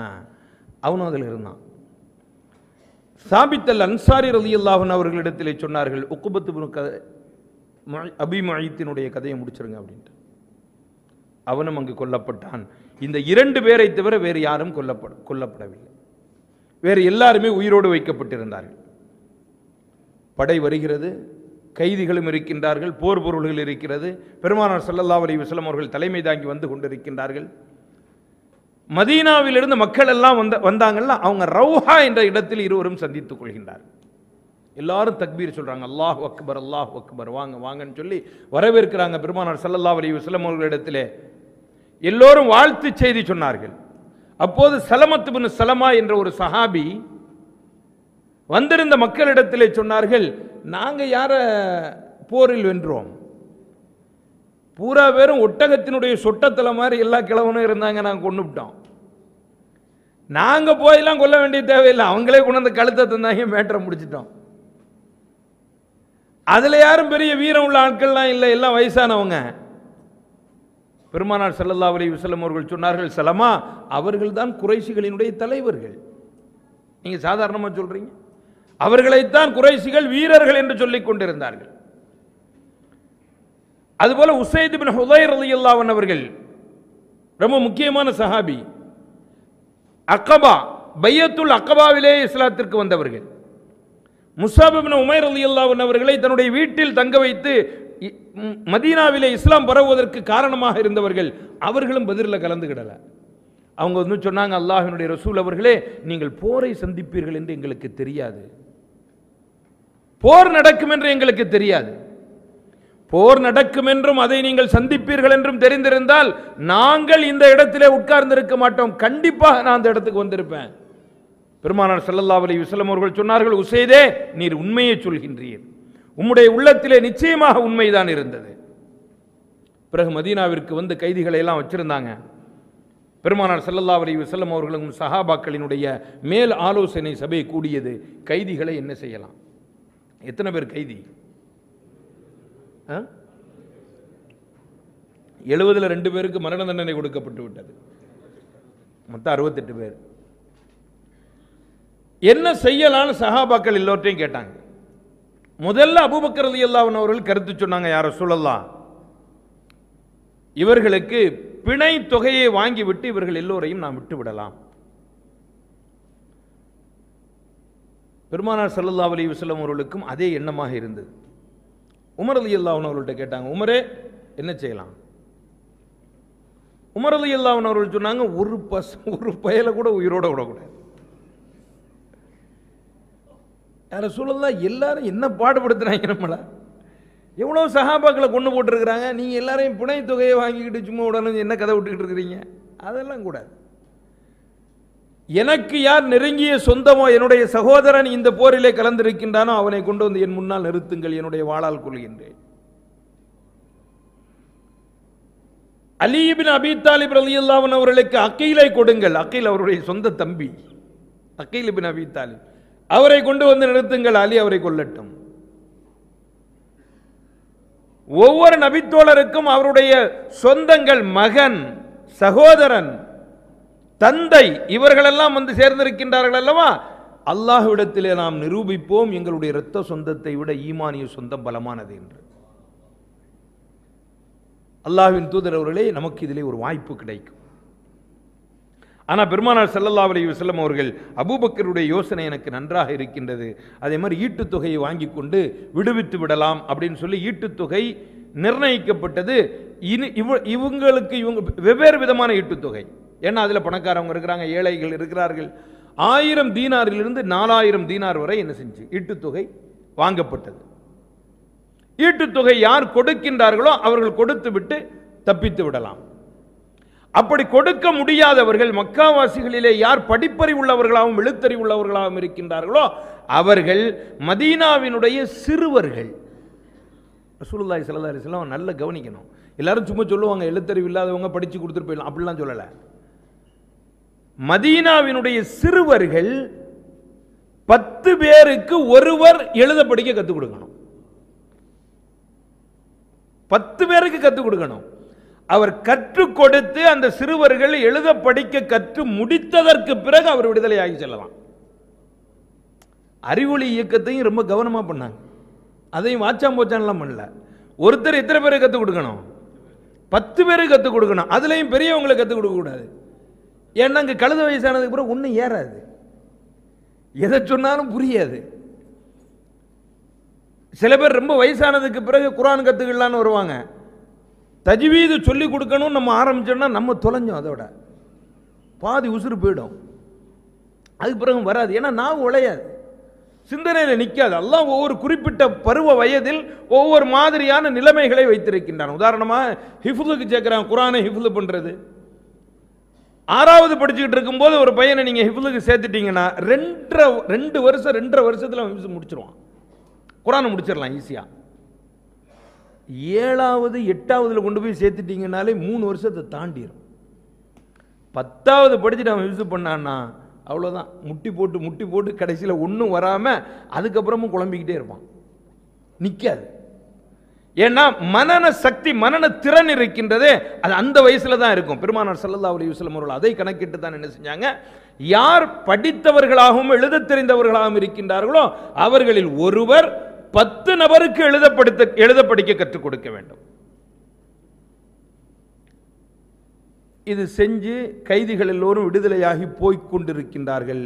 அவனும் அதில் இருந்தான் சாபித்தல் அன்சாரி ரதி அல்லாஹன் அவர்களிடத்திலே சொன்னார்கள் உக்குபத்து கதை அபிமயத்தினுடைய கதையை முடிச்சிருங்க அப்படின்ட்டு அவனும் அங்கு கொல்லப்பட்டான் இந்த இரண்டு பேரை தவிர வேறு யாரும் கொல்லப்பட கொல்லப்படவில்லை வேறு எல்லாருமே உயிரோடு வைக்கப்பட்டிருந்தார்கள் படை வருகிறது கைதிகளும் இருக்கின்றார்கள் போர் பொருள்கள் இருக்கிறது பெருமானார் சல்லல்லா அலி வஸ்லம் அவர்கள் தலைமை தாங்கி வந்து கொண்டிருக்கின்றார்கள் மதீனாவிலிருந்து மக்கள் எல்லாம் வந்த வந்தாங்கல்ல அவங்க ரவுஹா என்ற இடத்தில் இருவரும் சந்தித்துக் கொள்கின்றார் எல்லாரும் தக்பீர் சொல்கிறாங்க அல்லாஹ் அக்பர் அல்லாஹ் அக்பர் வாங்க வாங்கன்னு சொல்லி வரவேற்கிறாங்க பெருமானார் சல்லல்லா அலி வஸ்லம் அவர்களிடத்திலே எல்லோரும் வாழ்த்து செய்தி சொன்னார்கள் அப்போது சலமத்து பின் சலமா என்ற ஒரு சஹாபி வந்திருந்த மக்களிடத்திலே சொன்னார்கள் நாங்கள் யாரை போரில் வென்றோம் பூரா பேரும் ஒட்டகத்தினுடைய சொட்டத்தில் மாதிரி எல்லா கிழவனும் இருந்தாங்க நாங்கள் விட்டோம் நாங்கள் போயெல்லாம் கொல்ல வேண்டிய தேவையில்லை அவங்களே கொண்டு வந்து கழுத்தை தந்தாங்க மேட்டரை முடிச்சிட்டோம் அதில் யாரும் பெரிய வீரம் உள்ள ஆட்கள்லாம் இல்லை எல்லாம் வயசானவங்க பெருமானார் செல்லல்லா அலி விசலம் அவர்கள் சொன்னார்கள் செலமா அவர்கள்தான் குறைசிகளினுடைய தலைவர்கள் நீங்கள் சாதாரணமாக சொல்கிறீங்க அவர்களைத்தான் குறைசிகள் வீரர்கள் என்று சொல்லிக் கொண்டிருந்தார்கள் அதுபோல உசைத் பின் ஹுதைர் அலி அல்லாவன் அவர்கள் ரொம்ப முக்கியமான சஹாபி அக்கபா பையத்துல் அக்கபாவிலே இஸ்லாத்திற்கு வந்தவர்கள் பின் உமைர் அலி அல்லாவன் அவர்களை தன்னுடைய வீட்டில் தங்க வைத்து மதீனாவிலே இஸ்லாம் பரவுவதற்கு காரணமாக இருந்தவர்கள் அவர்களும் பதிலில் கலந்துகிடல அவங்க வந்து சொன்னாங்க அல்லாஹினுடைய ரசூல் அவர்களே நீங்கள் போரை சந்திப்பீர்கள் என்று எங்களுக்கு தெரியாது போர் நடக்கும் என்று எங்களுக்கு தெரியாது போர் நடக்கும் என்றும் அதை நீங்கள் சந்திப்பீர்கள் என்றும் தெரிந்திருந்தால் நாங்கள் இந்த இடத்திலே உட்கார்ந்து இருக்க மாட்டோம் கண்டிப்பாக நான் அந்த இடத்துக்கு வந்திருப்பேன் பெருமானார் சல்லல்லா அலி விசலம் அவர்கள் சொன்னார்கள் உசைதே நீர் உண்மையை சொல்கின்றீர் உம்முடைய உள்ளத்திலே நிச்சயமாக உண்மைதான் இருந்தது பிறகு மதீனாவிற்கு வந்து கைதிகளை எல்லாம் வச்சிருந்தாங்க பெருமானார் சல்லல்லா அலி விசல்லம் அவர்களும் சஹாபாக்களினுடைய மேல் ஆலோசனை சபை கூடியது கைதிகளை என்ன செய்யலாம் எத்தனை பேர் கைதி எழுபதில் ரெண்டு பேருக்கு மரண தண்டனை கொடுக்கப்பட்டு விட்டது மொத்தம் அறுபத்தெட்டு பேர் என்ன செய்யலான்னு சஹாபாக்கள் எல்லோர்ட்டையும் கேட்டாங்க முதல்ல அபுபக்கர் அலி அவர்கள் கருத்து சொன்னாங்க யார சொல்லலாம் இவர்களுக்கு பிணை தொகையை வாங்கிவிட்டு இவர்கள் எல்லோரையும் நாம் விட்டு விடலாம் பெருமானார் சல்லல்லா அலி வல்லம் அவர்களுக்கும் அதே எண்ணமாக இருந்தது உமர் அலி அல்லாஹன் அவர்கள்ட்ட கேட்டாங்க உமரே என்ன செய்யலாம் உமர் அலி அல்லாஹன் அவர்கள் சொன்னாங்க ஒரு பஸ் ஒரு பயலை கூட உயிரோட விடக்கூடாது யார சூழல்லாம் எல்லாரும் என்ன பாடுபடுத்துறாங்க நம்மளை எவ்வளோ சகாபாக்களை கொண்டு போட்டிருக்கிறாங்க நீங்கள் எல்லாரையும் புனை தொகையை வாங்கிக்கிட்டு சும்மா உடனே என்ன கதை விட்டுக்கிட்டு இருக்கிறீங்க அதெல்லாம் கூடாது எனக்கு யார் நெருங்கிய சொந்தமோ என்னுடைய சகோதரன் இந்த போரிலே கலந்திருக்கின்றானோ அவனை கொண்டு வந்து என் முன்னால் நிறுத்துங்கள் என்னுடைய வாழால் கொள்கின்றேன் அலீபின் அபி அலி அல்லாவன் அவர்களுக்கு அக்கீலை கொடுங்கள் அக்கீல் அவருடைய சொந்த தம்பி அக்கீல் பின் அவரை கொண்டு வந்து நிறுத்துங்கள் அலி அவரை கொல்லட்டும் ஒவ்வொரு நபித்தோழருக்கும் அவருடைய சொந்தங்கள் மகன் சகோதரன் தந்தை இவர்களெல்லாம் வந்து சேர்ந்திருக்கின்றார்கள் அல்லவா அல்லாஹுவிடத்திலே நாம் நிரூபிப்போம் எங்களுடைய இரத்த சொந்தத்தை விட ஈமானிய சொந்தம் பலமானது என்று அல்லாஹின் தூதர் அவர்களே நமக்கு இதிலே ஒரு வாய்ப்பு கிடைக்கும் ஆனால் பெருமானார் செல்லல்லா அலி வசல்லம் அவர்கள் அபூபக்கருடைய யோசனை எனக்கு நன்றாக இருக்கின்றது அதே மாதிரி ஈட்டுத்தொகையை வாங்கி கொண்டு விடுவித்து விடலாம் அப்படின்னு சொல்லி ஈட்டுத்தொகை நிர்ணயிக்கப்பட்டது இனி இவ இவங்களுக்கு இவங்க வெவ்வேறு விதமான ஈட்டுத்தொகை ஏன்னா அதில் பணக்காரவங்க இருக்கிறாங்க ஏழைகள் இருக்கிறார்கள் ஆயிரம் தீனாரிலிருந்து நாலாயிரம் தீனார் வரை என்ன செஞ்சு ஈட்டுத்தொகை வாங்கப்பட்டது ஈட்டுத்தொகை யார் கொடுக்கின்றார்களோ அவர்கள் கொடுத்து விட்டு தப்பித்து விடலாம் அப்படி கொடுக்க முடியாதவர்கள் மக்காவாசிகளிலே யார் படிப்பறிவுள்ளவர்களாகவும் எழுத்தறிவுள்ளவர்களாகவும் இருக்கின்றார்களோ அவர்கள் மதீனாவினுடைய சிறுவர்கள் சுருதாய் சிலதாரி சிலவன் நல்ல கவனிக்கணும் எல்லாரும் சும்மா சொல்லுவாங்க எழுத்தறிவு இல்லாதவங்க படித்து கொடுத்துட்டு போயிடலாம் அப்படிலாம் சொல்லலை மதீனாவினுடைய சிறுவர்கள் பத்து பேருக்கு ஒருவர் எழுத படிக்க கற்றுக் கொடுக்கணும் பத்து பேருக்கு கற்றுக் கொடுக்கணும் அவர் கற்றுக் கொடுத்து அந்த சிறுவர்கள் எழுத படிக்க கற்று முடித்ததற்கு பிறகு அவர் விடுதலை ஆகி செல்லலாம் அறிவொளி இயக்கத்தையும் ரொம்ப கவனமா பண்ணாங்க அதையும் வாச்சாம் போச்சான்லாம் பண்ணல ஒருத்தர் எத்தனை பேரை கற்றுக் கொடுக்கணும் பத்து பேருக்கு கற்றுக் கொடுக்கணும் அதுலயும் பெரியவங்களை கற்றுக் கூடாது ஏன்னா அங்கே கழுத வயசானதுக்கு பிறகு ஒன்றும் ஏறாது எதை சொன்னாலும் புரியாது சில பேர் ரொம்ப வயசானதுக்கு பிறகு குரான் கற்றுக்கலான்னு வருவாங்க தஜ்வீது சொல்லி கொடுக்கணும்னு நம்ம ஆரம்பித்தோம்னா நம்ம தொலைஞ்சோம் அதோட பாதி உசுறு போயிடும் அதுக்கு பிறகு வராது ஏன்னா நான் உழையாது சிந்தனையில் நிற்காது எல்லாம் ஒவ்வொரு குறிப்பிட்ட பருவ வயதில் ஒவ்வொரு மாதிரியான நிலைமைகளை வைத்திருக்கின்றான் உதாரணமாக ஹிஃபுலுக்கு சேர்க்குறான் குரானை ஹிஃபுலு பண்ணுறது ஆறாவது படிச்சுக்கிட்டு இருக்கும்போது ஒரு பையனை நீங்கள் ஹிஃபுலுக்கு சேர்த்துட்டீங்கன்னா ரெண்டரை ரெண்டு வருஷம் ரெண்டரை வருஷத்தில் ஹிஃபு முடிச்சிருவான் குரானை முடிச்சிடலாம் ஈஸியாக ஏழாவது எட்டாவதுல கொண்டு போய் சேர்த்துட்டீங்கனாலே மூணு வருஷத்தை தாண்டிடும் பத்தாவது படிச்சுட்டு அவன் யூஸ் பண்ணான்னா அவ்வளோதான் முட்டி போட்டு முட்டி போட்டு கடைசியில் ஒன்றும் வராமல் அதுக்கப்புறமும் குழம்பிக்கிட்டே இருப்பான் நிற்காது ஏன்னா மனன சக்தி மனன திறன் இருக்கின்றது அது அந்த வயசில் தான் இருக்கும் பெருமானார் சல்லல்லா அலி வஸ்லம் அவர்கள் அதை கணக்கிட்டு தான் என்ன செஞ்சாங்க யார் படித்தவர்களாகவும் எழுத தெரிந்தவர்களாகவும் இருக்கின்றார்களோ அவர்களில் ஒருவர் பத்து நபருக்கு எழுதப்படுத்த எழுத படிக்க கற்றுக் கொடுக்க வேண்டும் இது செஞ்சு கைதிகள் எல்லோரும் விடுதலையாகி போய்க் கொண்டிருக்கின்றார்கள்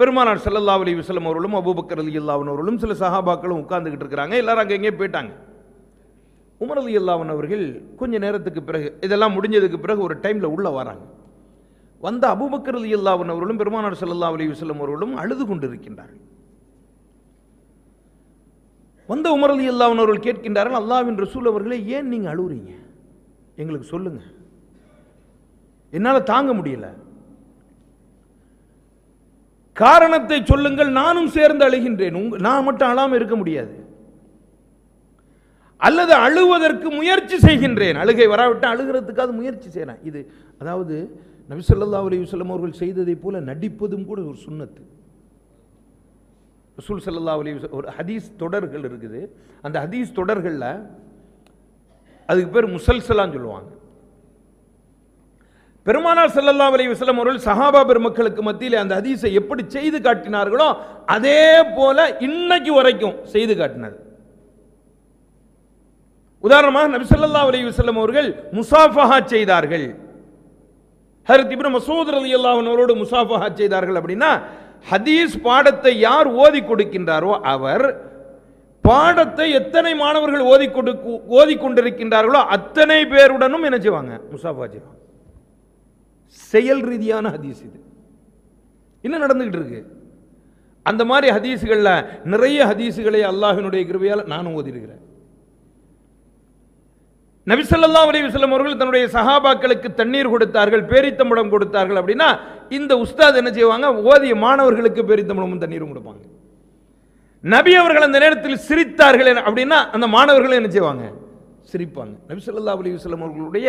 பெருமானார் சல்லல்லா அலி வஸ்லம் அவர்களும் அபூபக்கர் அலி அல்லாவன் அவர்களும் சில சகாபாக்களும் உட்கார்ந்துக்கிட்டு இருக்கிறாங்க எல்லாரும் அங்கே எங்கேயும் போயிட்டாங்க உமர் அலி அல்லாவன் அவர்கள் கொஞ்ச நேரத்துக்கு பிறகு இதெல்லாம் முடிஞ்சதுக்கு பிறகு ஒரு டைமில் உள்ளே வராங்க வந்த அபுபக்கர் அலி அல்லாவன் அவர்களும் பெருமானார் சல்லா அலி வல்லம் அவர்களும் அழுது கொண்டு இருக்கின்றார்கள் வந்த உமர் அலி அல்லாவன் அவர்கள் கேட்கின்றார்கள் அல்லாவின் ரசூல் அவர்களே ஏன் நீங்கள் அழுகுறீங்க எங்களுக்கு சொல்லுங்கள் என்னால் தாங்க முடியல காரணத்தை சொல்லுங்கள் நானும் சேர்ந்து அழுகின்றேன் நான் மட்டும் அழாமல் இருக்க முடியாது அல்லது அழுவதற்கு முயற்சி செய்கின்றேன் அழுகை வராவிட்டால் அழுகிறதுக்காக முயற்சி செய்கிறேன் இது அதாவது நபிசல்லா அலி வல்லம் அவர்கள் செய்ததை போல நடிப்பதும் கூட ஒரு சுண்ணத்து ரசூல் சல்லா அலி ஒரு ஹதீஸ் தொடர்கள் இருக்குது அந்த ஹதீஸ் தொடர்களில் அதுக்கு பேர் முசல்சலான்னு சொல்லுவாங்க பெருமானார் செல்லல்லா அலி வஸ்லம் அவர்கள் சஹாபா பெருமக்களுக்கு மத்தியில் அந்த ஹதீஸை எப்படி செய்து காட்டினார்களோ அதே போல இன்னைக்கு வரைக்கும் செய்து காட்டினது உதாரணமாக நபிசல்லா அலி வசல்லம் அவர்கள் முசாஃபஹா செய்தார்கள் ஹரத் இப்ரம் மசூத் அலி அல்லாஹனோடு முசாஃபஹா செய்தார்கள் அப்படின்னா ஹதீஸ் பாடத்தை யார் ஓதி கொடுக்கின்றாரோ அவர் பாடத்தை எத்தனை மாணவர்கள் ஓதி கொடுக்கு ஓதி கொண்டிருக்கின்றார்களோ அத்தனை பேருடனும் என்ன செய்வாங்க முசாஃபா செய்வாங்க செயல் ரீதியான ஹதீஸ் இது என்ன நடந்துகிட்டு இருக்கு அந்த மாதிரி ஹதீஸுகளில் நிறைய ஹதீஸுகளை அல்லாஹினுடைய கிருபையால் நானும் ஓதிருக்கிறேன் நபிசல்லா அலி வல்லம் அவர்கள் தன்னுடைய சகாபாக்களுக்கு தண்ணீர் கொடுத்தார்கள் பேரித்தம்பளம் கொடுத்தார்கள் அப்படின்னா இந்த உஸ்தாத் என்ன செய்வாங்க ஓதிய மாணவர்களுக்கு பேரித்தம்பளமும் தண்ணீரும் கொடுப்பாங்க நபி அவர்கள் அந்த நேரத்தில் சிரித்தார்கள் அப்படின்னா அந்த மாணவர்கள் என்ன செய்வாங்க சிரிப்பாங்க நபிசல்லா அலி வல்லம் அவர்களுடைய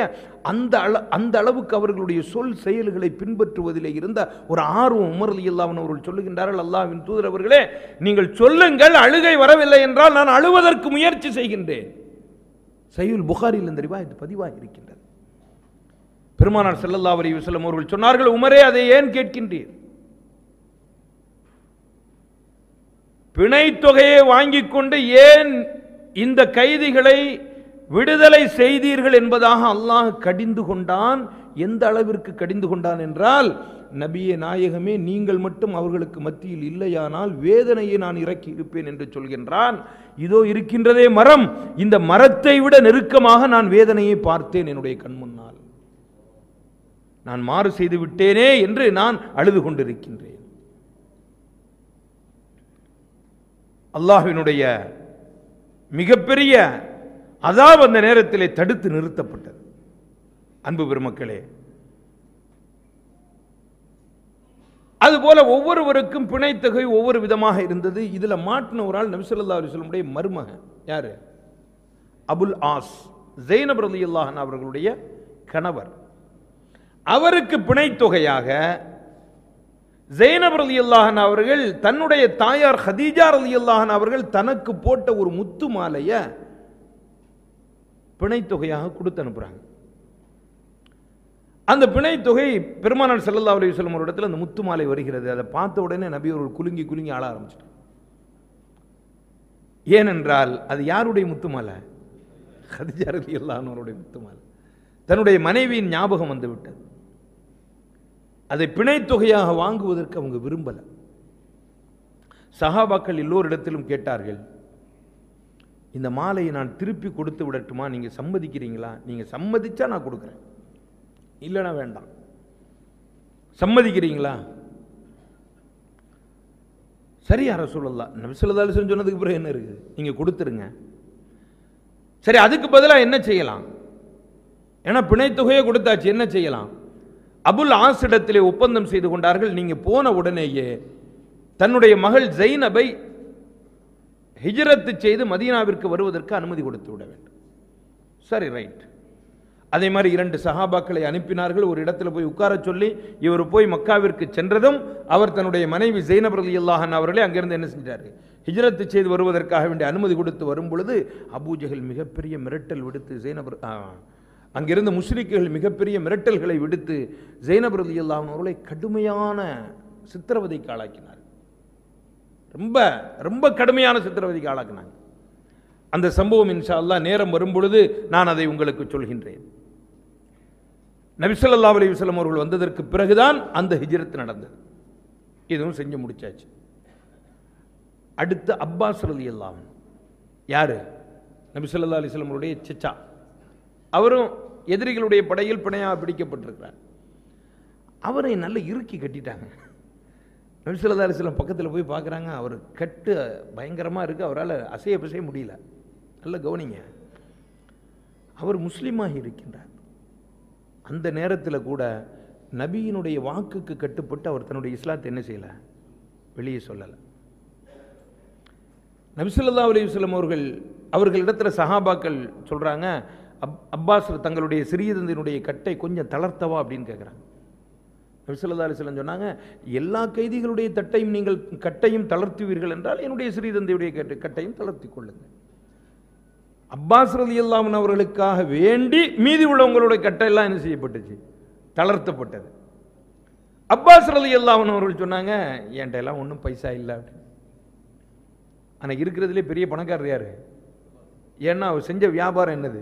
அந்த அள அந்த அளவுக்கு அவர்களுடைய சொல் செயல்களை பின்பற்றுவதில் இருந்த ஒரு ஆர்வம் அலி இல்லாமல் அவர்கள் சொல்லுகின்றார்கள் அல்லாவின் தூதர் அவர்களே நீங்கள் சொல்லுங்கள் அழுகை வரவில்லை என்றால் நான் அழுவதற்கு முயற்சி செய்கின்றேன் சையுல் புகாரில் இந்த இது பதிவாக இருக்கின்றது பெருமானார் செல்லல்லா வரி வசலம் அவர்கள் சொன்னார்கள் உமரே அதை ஏன் கேட்கின்றீர் பிணை தொகையை வாங்கி கொண்டு ஏன் இந்த கைதிகளை விடுதலை செய்தீர்கள் என்பதாக அல்லாஹ் கடிந்து கொண்டான் எந்த அளவிற்கு கடிந்து கொண்டான் என்றால் நபிய நாயகமே நீங்கள் மட்டும் அவர்களுக்கு மத்தியில் இல்லையானால் வேதனையை நான் இறக்கி இருப்பேன் என்று சொல்கின்றான் இதோ இருக்கின்றதே மரம் இந்த மரத்தை விட நெருக்கமாக நான் வேதனையை பார்த்தேன் என்னுடைய முன்னால் நான் மாறு செய்து விட்டேனே என்று நான் அழுது கொண்டிருக்கின்றேன் அல்லாஹினுடைய மிகப்பெரிய அதாவது அந்த நேரத்திலே தடுத்து நிறுத்தப்பட்டது அன்பு பெருமக்களே அதுபோல ஒவ்வொருவருக்கும் பிணைத்தொகை ஒவ்வொரு விதமாக இருந்தது இதில் மாட்டின ஒரு ஆள் நபிசல்லா அலிஸ்லமுடைய மருமகன் யார் அபுல் ஆஸ் ஜெயினப் ரலி அல்லாஹன் அவர்களுடைய கணவர் அவருக்கு பிணைத்தொகையாக ஜெயினப் அலி அல்லாஹன் அவர்கள் தன்னுடைய தாயார் ஹதீஜா அலி அல்லாஹன் அவர்கள் தனக்கு போட்ட ஒரு முத்து மாலையை பிணைத்தொகையாக கொடுத்து அனுப்புகிறாங்க அந்த பிணை தொகை பெருமானார் செல்லல்லா அலி சொல்லும் ஒரு இடத்துல அந்த முத்து மாலை வருகிறது அதை பார்த்த உடனே நபி ஒரு குலுங்கி குலுங்கி ஆள ஆரம்பிச்சிட்டார் ஏனென்றால் அது யாருடைய முத்து மாலை ஹதிஜா அலி அல்லானோருடைய முத்து மாலை தன்னுடைய மனைவியின் ஞாபகம் வந்துவிட்டது அதை பிணைத்தொகையாக வாங்குவதற்கு அவங்க விரும்பலை சஹாபாக்கள் எல்லோரிடத்திலும் கேட்டார்கள் இந்த மாலையை நான் திருப்பி கொடுத்து விடட்டுமா நீங்கள் சம்மதிக்கிறீங்களா நீங்கள் சம்மதிச்சா நான் கொடுக்குறேன் இல்லைன்னா வேண்டாம் சம்மதிக்கிறீங்களா சரி யார சொல்லலாம் நபிசுல்லா சொன்னதுக்கு பிறகு என்ன இருக்குது நீங்கள் கொடுத்துருங்க சரி அதுக்கு பதிலாக என்ன செய்யலாம் ஏன்னா பிணைத்தொகையை கொடுத்தாச்சு என்ன செய்யலாம் அபுல் ஆசிடத்திலே ஒப்பந்தம் செய்து கொண்டார்கள் நீங்கள் போன உடனேயே தன்னுடைய மகள் ஜெய்னபை ஹிஜரத்து செய்து மதீனாவிற்கு வருவதற்கு அனுமதி கொடுத்து விட வேண்டும் சரி ரைட் அதே மாதிரி இரண்டு சஹாபாக்களை அனுப்பினார்கள் ஒரு இடத்துல போய் உட்கார சொல்லி இவர் போய் மக்காவிற்கு சென்றதும் அவர் தன்னுடைய மனைவி ஜெயினப் அல்லாஹன் அவர்களே அங்கிருந்து என்ன செஞ்சார் ஹிஜரத்து செய்து வருவதற்காக வேண்டிய அனுமதி கொடுத்து வரும் பொழுது அபூஜகல் மிகப்பெரிய மிரட்டல் விடுத்து ஜெயனபிர அங்கிருந்த முஸ்லிக்குகள் மிகப்பெரிய மிரட்டல்களை விடுத்து ஜெயினப் அலி அல்லாஹன் அவர்களை கடுமையான சித்திரவதைக்கு ஆளாக்கினார் ரொம்ப ரொம்ப கடுமையான சித்திரவதைக்கு ஆளாக்கினாங்க அந்த சம்பவம் இன்ஷா அல்லா நேரம் வரும்பொழுது நான் அதை உங்களுக்கு சொல்கின்றேன் நபிசல்லா அலி வல்லம் அவர்கள் வந்ததற்கு பிறகுதான் அந்த ஹிஜ்ரத் நடந்தது இதுவும் செஞ்சு முடிச்சாச்சு அடுத்து அப்பாஸ் ரலி எல்லாம் யார் நபிசல்லா அலிஸ்லம் அவருடைய சிச்சா அவரும் எதிரிகளுடைய படையில் பிணையாக பிடிக்கப்பட்டிருக்கிறார் அவரை நல்ல இறுக்கி கட்டிட்டாங்க நபிசல்லா அலிஸ்லம் பக்கத்தில் போய் பார்க்குறாங்க அவர் கட்டு பயங்கரமாக இருக்குது அவரால் அசைய பிசைய முடியல நல்ல கவனிங்க அவர் முஸ்லீமாக இருக்கின்றார் அந்த நேரத்தில் கூட நபியினுடைய வாக்குக்கு கட்டுப்பட்டு அவர் தன்னுடைய இஸ்லாத்தை என்ன செய்யலை வெளியே சொல்லலை நபிசுல்லா அலிவலம் அவர்கள் அவர்களிடத்தில் சஹாபாக்கள் சொல்கிறாங்க அப் அப்பாஸ் தங்களுடைய சிறியதந்தினுடைய கட்டை கொஞ்சம் தளர்த்தவா அப்படின்னு கேட்குறாங்க நபிசுல்லா சொல்லம் சொன்னாங்க எல்லா கைதிகளுடைய தட்டையும் நீங்கள் கட்டையும் தளர்த்துவீர்கள் என்றால் என்னுடைய சிறிதந்தையுடைய கட்டையும் தளர்த்தி கொள்ளுங்கள் அப்பாஸ் ரதி அல்லாமன் அவர்களுக்காக வேண்டி மீதி உள்ளவங்களுடைய கட்டையெல்லாம் என்ன செய்யப்பட்டுச்சு தளர்த்தப்பட்டது அப்பாஸ் ரதி அல்லாமன் அவர்கள் சொன்னாங்க என்கிட்ட எல்லாம் ஒன்றும் பைசா இல்லை அப்படின்னு ஆனால் இருக்கிறதுலே பெரிய பணக்காரர் யார் ஏன்னா அவர் செஞ்ச வியாபாரம் என்னது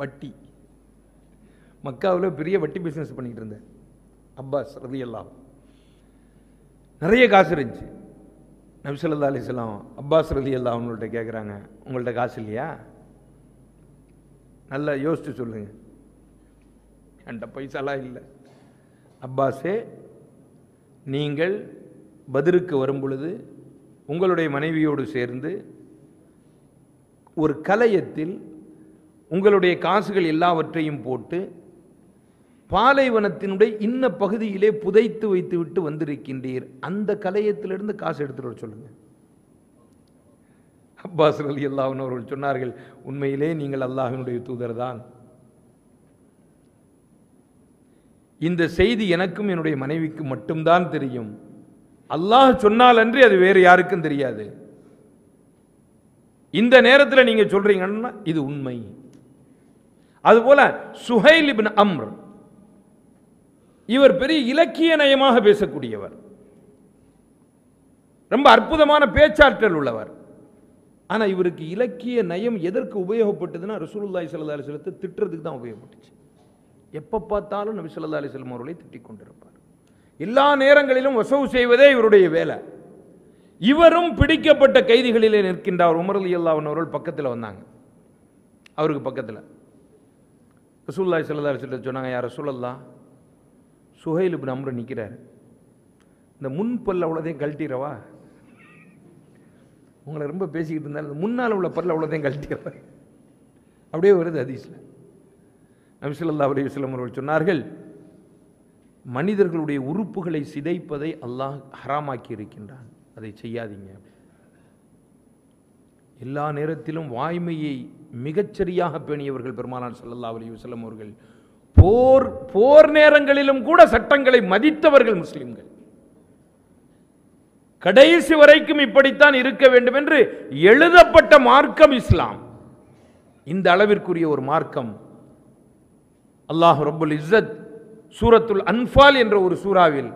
வட்டி மக்காவில் பெரிய வட்டி பிஸ்னஸ் பண்ணிக்கிட்டு இருந்தேன் அப்பாஸ் ரதி எல்லாம் நிறைய காசு இருந்துச்சு நபிசல்லா அலிஸ்லாம் அப்பாஸ் ரலி அல்லா அவங்கள்ட்ட கேட்குறாங்க உங்கள்கிட்ட காசு இல்லையா நல்லா யோசித்து சொல்லுங்கள் என்கிட்ட பைசாலாம் இல்லை அப்பாஸே நீங்கள் பதிலுக்கு வரும் பொழுது உங்களுடைய மனைவியோடு சேர்ந்து ஒரு கலையத்தில் உங்களுடைய காசுகள் எல்லாவற்றையும் போட்டு பாலைவனத்தினுடைய இன்ன பகுதியிலே புதைத்து வைத்து விட்டு வந்திருக்கின்றீர் அந்த கலையத்திலிருந்து காசு எடுத்துட்டு சொல்லுங்க சொல்லுங்கள் அப்பாஸ் அலி அல்லாஹன் அவர்கள் சொன்னார்கள் உண்மையிலே நீங்கள் அல்லாஹினுடைய தூதர் தான் இந்த செய்தி எனக்கும் என்னுடைய மனைவிக்கு மட்டும்தான் தெரியும் அல்லாஹ் சொன்னால் அன்றி அது வேறு யாருக்கும் தெரியாது இந்த நேரத்தில் நீங்கள் சொல்கிறீங்கன்னா இது உண்மை அதுபோல் சுஹைல் இபின் அம்ர் இவர் பெரிய இலக்கிய நயமாக பேசக்கூடியவர் ரொம்ப அற்புதமான பேச்சாற்றல் உள்ளவர் ஆனால் இவருக்கு இலக்கிய நயம் எதற்கு உபயோகப்பட்டதுன்னா ரசூலுல்லாய் சல்லா அலிஸ்லத்தை திட்டுறதுக்கு தான் உபயோகப்பட்டுச்சு எப்போ பார்த்தாலும் நபி சொல்லா அலிஸ்லம் அவர்களை திட்டிக் கொண்டிருப்பார் எல்லா நேரங்களிலும் வசவு செய்வதே இவருடைய வேலை இவரும் பிடிக்கப்பட்ட கைதிகளிலே நிற்கின்றார் உமரலி அல்லாவன் அவர்கள் பக்கத்தில் வந்தாங்க அவருக்கு பக்கத்தில் ரசூல்லாய் சல்லா அலிஸ்லத்தை சொன்னாங்க யார் ரசூலல்லா சுகையில் இப்படி நம்மள நிற்கிறார் இந்த முன் பல்ல அவ்வளோதையும் கழட்டிடவா உங்களை ரொம்ப பேசிக்கிட்டு இருந்தாலும் முன்னால் உள்ள பல்ல அவ்வளோதையும் கழட்டிடுறேன் அப்படியே வருது அதிசயம் நபிசல்லா அலி விசலம் அவர்கள் சொன்னார்கள் மனிதர்களுடைய உறுப்புகளை சிதைப்பதை அல்லாஹ் ஹராமாக்கி இருக்கின்றான் அதை செய்யாதீங்க எல்லா நேரத்திலும் வாய்மையை மிகச்சரியாக பேணியவர்கள் பெருமானார் சல்லல்லா அலி வஸ்லம் அவர்கள் போர் போர் நேரங்களிலும் கூட சட்டங்களை மதித்தவர்கள் முஸ்லிம்கள் கடைசி வரைக்கும் இப்படித்தான் இருக்க வேண்டும் என்று எழுதப்பட்ட மார்க்கம் இஸ்லாம் இந்த அளவிற்குரிய ஒரு மார்க்கம் அல்லாஹ் ரபுல் இஸ்ஸத் சூரத்துல் அன்பால் என்ற ஒரு சூறாவில்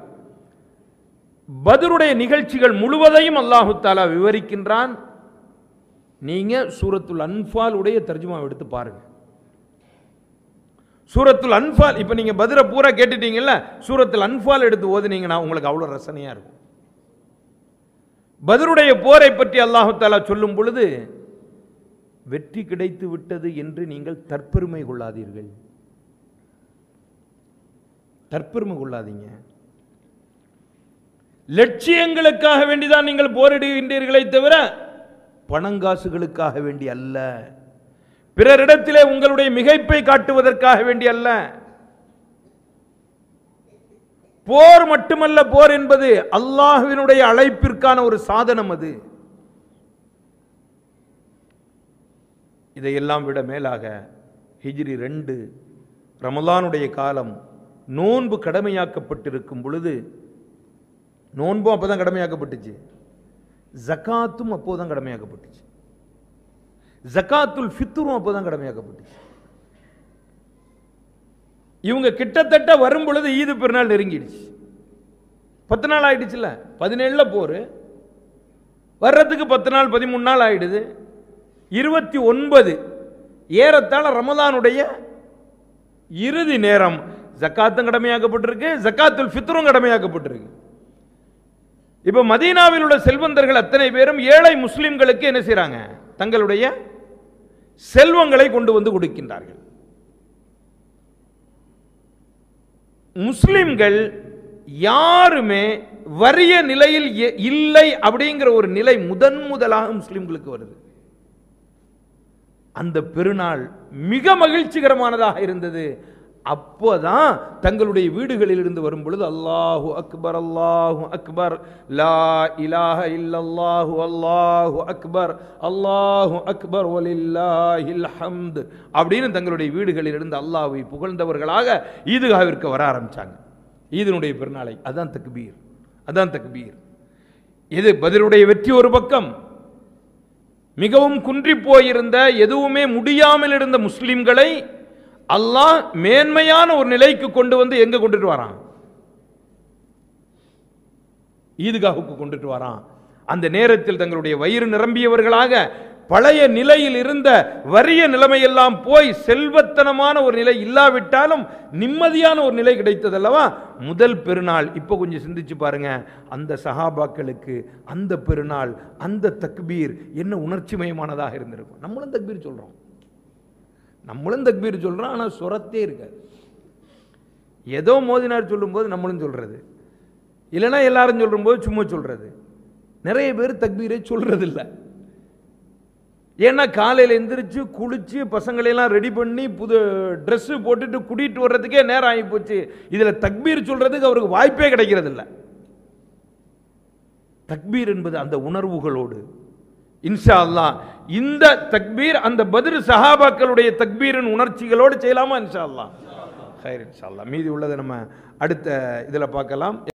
பதருடைய நிகழ்ச்சிகள் முழுவதையும் அல்லாஹு தாலா விவரிக்கின்றான் நீங்க சூரத்துல் உடைய தர்ஜுமாவை எடுத்து பாருங்கள் சூரத்துல் அன்ஃபால் இப்போ நீங்கள் பதிரை பூரா கேட்டுட்டீங்கல்ல சூரத்தில் அன்ஃபால் எடுத்து ஓதுனீங்கன்னா உங்களுக்கு அவ்வளோ ரசனையாக இருக்கும் பதிலுடைய போரை பற்றி அல்லாஹாலா சொல்லும் பொழுது வெற்றி கிடைத்து விட்டது என்று நீங்கள் தற்பெருமை கொள்ளாதீர்கள் தற்பெருமை கொள்ளாதீங்க லட்சியங்களுக்காக வேண்டிதான் நீங்கள் போரிடுகின்றீர்களே தவிர பணங்காசுகளுக்காக வேண்டி அல்ல பிறரிடத்திலே உங்களுடைய மிகைப்பை காட்டுவதற்காக வேண்டிய அல்ல போர் மட்டுமல்ல போர் என்பது அல்லாஹுவினுடைய அழைப்பிற்கான ஒரு சாதனம் அது இதையெல்லாம் விட மேலாக ஹிஜ்ரி ரெண்டு ரமலானுடைய காலம் நோன்பு கடமையாக்கப்பட்டிருக்கும் பொழுது நோன்பும் அப்போதான் கடமையாக்கப்பட்டுச்சு ஜக்காத்தும் அப்போதான் கடமையாக்கப்பட்டுச்சு ஜக்காத்துல் ஃபித்துரும் அப்போ தான் கடமையாக்கப்பட்டுச்சு இவங்க கிட்டத்தட்ட வரும் பொழுது ஈது பெருநாள் நெருங்கிடுச்சு பத்து நாள் ஆயிடுச்சுல பதினேழில் போர் வர்றதுக்கு பத்து நாள் பதிமூணு நாள் ஆயிடுது இருபத்தி ஒன்பது ஏறத்தாழ ரமதானுடைய இறுதி நேரம் ஜக்காத்தும் கடமையாக்கப்பட்டிருக்கு ஜக்காத்துல் ஃபித்ரும் கடமையாக்கப்பட்டிருக்கு இப்போ மதீனாவில் உள்ள செல்வந்தர்கள் அத்தனை பேரும் ஏழை முஸ்லிம்களுக்கு என்ன செய்கிறாங்க தங்களுடைய செல்வங்களை கொண்டு வந்து கொடுக்கின்றார்கள் முஸ்லிம்கள் யாருமே வறிய நிலையில் இல்லை அப்படிங்கிற ஒரு நிலை முதன் முதலாக முஸ்லிம்களுக்கு வருது அந்த பெருநாள் மிக மகிழ்ச்சிகரமானதாக இருந்தது அப்போதான் தங்களுடைய வீடுகளில் இருந்து வரும் பொழுது அல்லாஹு அக்பர் அல்லாஹு அக்பர் லா இலாஹ இல்லல்லாஹு அல்லாஹு அக்பர் அல்லாஹு அக்பர் ஒலில்லாஹில் ஹம்து அப்படின்னு தங்களுடைய வீடுகளில் இருந்து அல்லாஹை புகழ்ந்தவர்களாக ஈதுகாவிற்கு வர ஆரம்பித்தாங்க ஈதனுடைய பெருநாளை அதான் தக்பீர் அதான் தக்பீர் இது பதிலுடைய வெற்றி ஒரு பக்கம் மிகவும் குன்றி போயிருந்த எதுவுமே முடியாமல் இருந்த முஸ்லிம்களை அல்லாஹ் மேன்மையான ஒரு நிலைக்கு கொண்டு வந்து எங்கே கொண்டுட்டு வரான் ஈதுகாவுக்கு கொண்டுட்டு வரான் அந்த நேரத்தில் தங்களுடைய வயிறு நிரம்பியவர்களாக பழைய நிலையில் இருந்த வறிய நிலைமையெல்லாம் போய் செல்வத்தனமான ஒரு நிலை இல்லாவிட்டாலும் நிம்மதியான ஒரு நிலை கிடைத்ததல்லவா முதல் பெருநாள் இப்போ கொஞ்சம் சிந்திச்சு பாருங்க அந்த சஹாபாக்களுக்கு அந்த பெருநாள் அந்த தக்பீர் என்ன உணர்ச்சிமயமானதாக இருந்திருக்கும் நம்மளும் தக்பீர் சொல்கிறோம் நம்மளும் தக்பீர் சொல்கிறோம் ஆனால் சுரத்தே இருக்காது ஏதோ மோதினார் சொல்லும்போது நம்மளும் சொல்கிறது இல்லைனா எல்லாரும் சொல்லும்போது சும்மா சொல்கிறது நிறைய பேர் தக்பீரை சொல்கிறதில்ல ஏன்னா காலையில் எந்திரிச்சு குளித்து பசங்களையெல்லாம் ரெடி பண்ணி புது ட்ரெஸ்ஸு போட்டுட்டு குடிட்டு வர்றதுக்கே நேரம் ஆகி போச்சு இதில் தக்பீர் சொல்கிறதுக்கு அவருக்கு வாய்ப்பே கிடைக்கிறதில்ல தக்பீர் என்பது அந்த உணர்வுகளோடு இன்ஷா அல்லா இந்த தக்பீர் அந்த பதில் சஹாபாக்களுடைய தக்பீரின் உணர்ச்சிகளோடு செய்யலாமா இன்ஷா அல்லா ஹைர் இன்ஷா அல்லா மீதி உள்ளதை நம்ம அடுத்த இதில் பார்க்கலாம்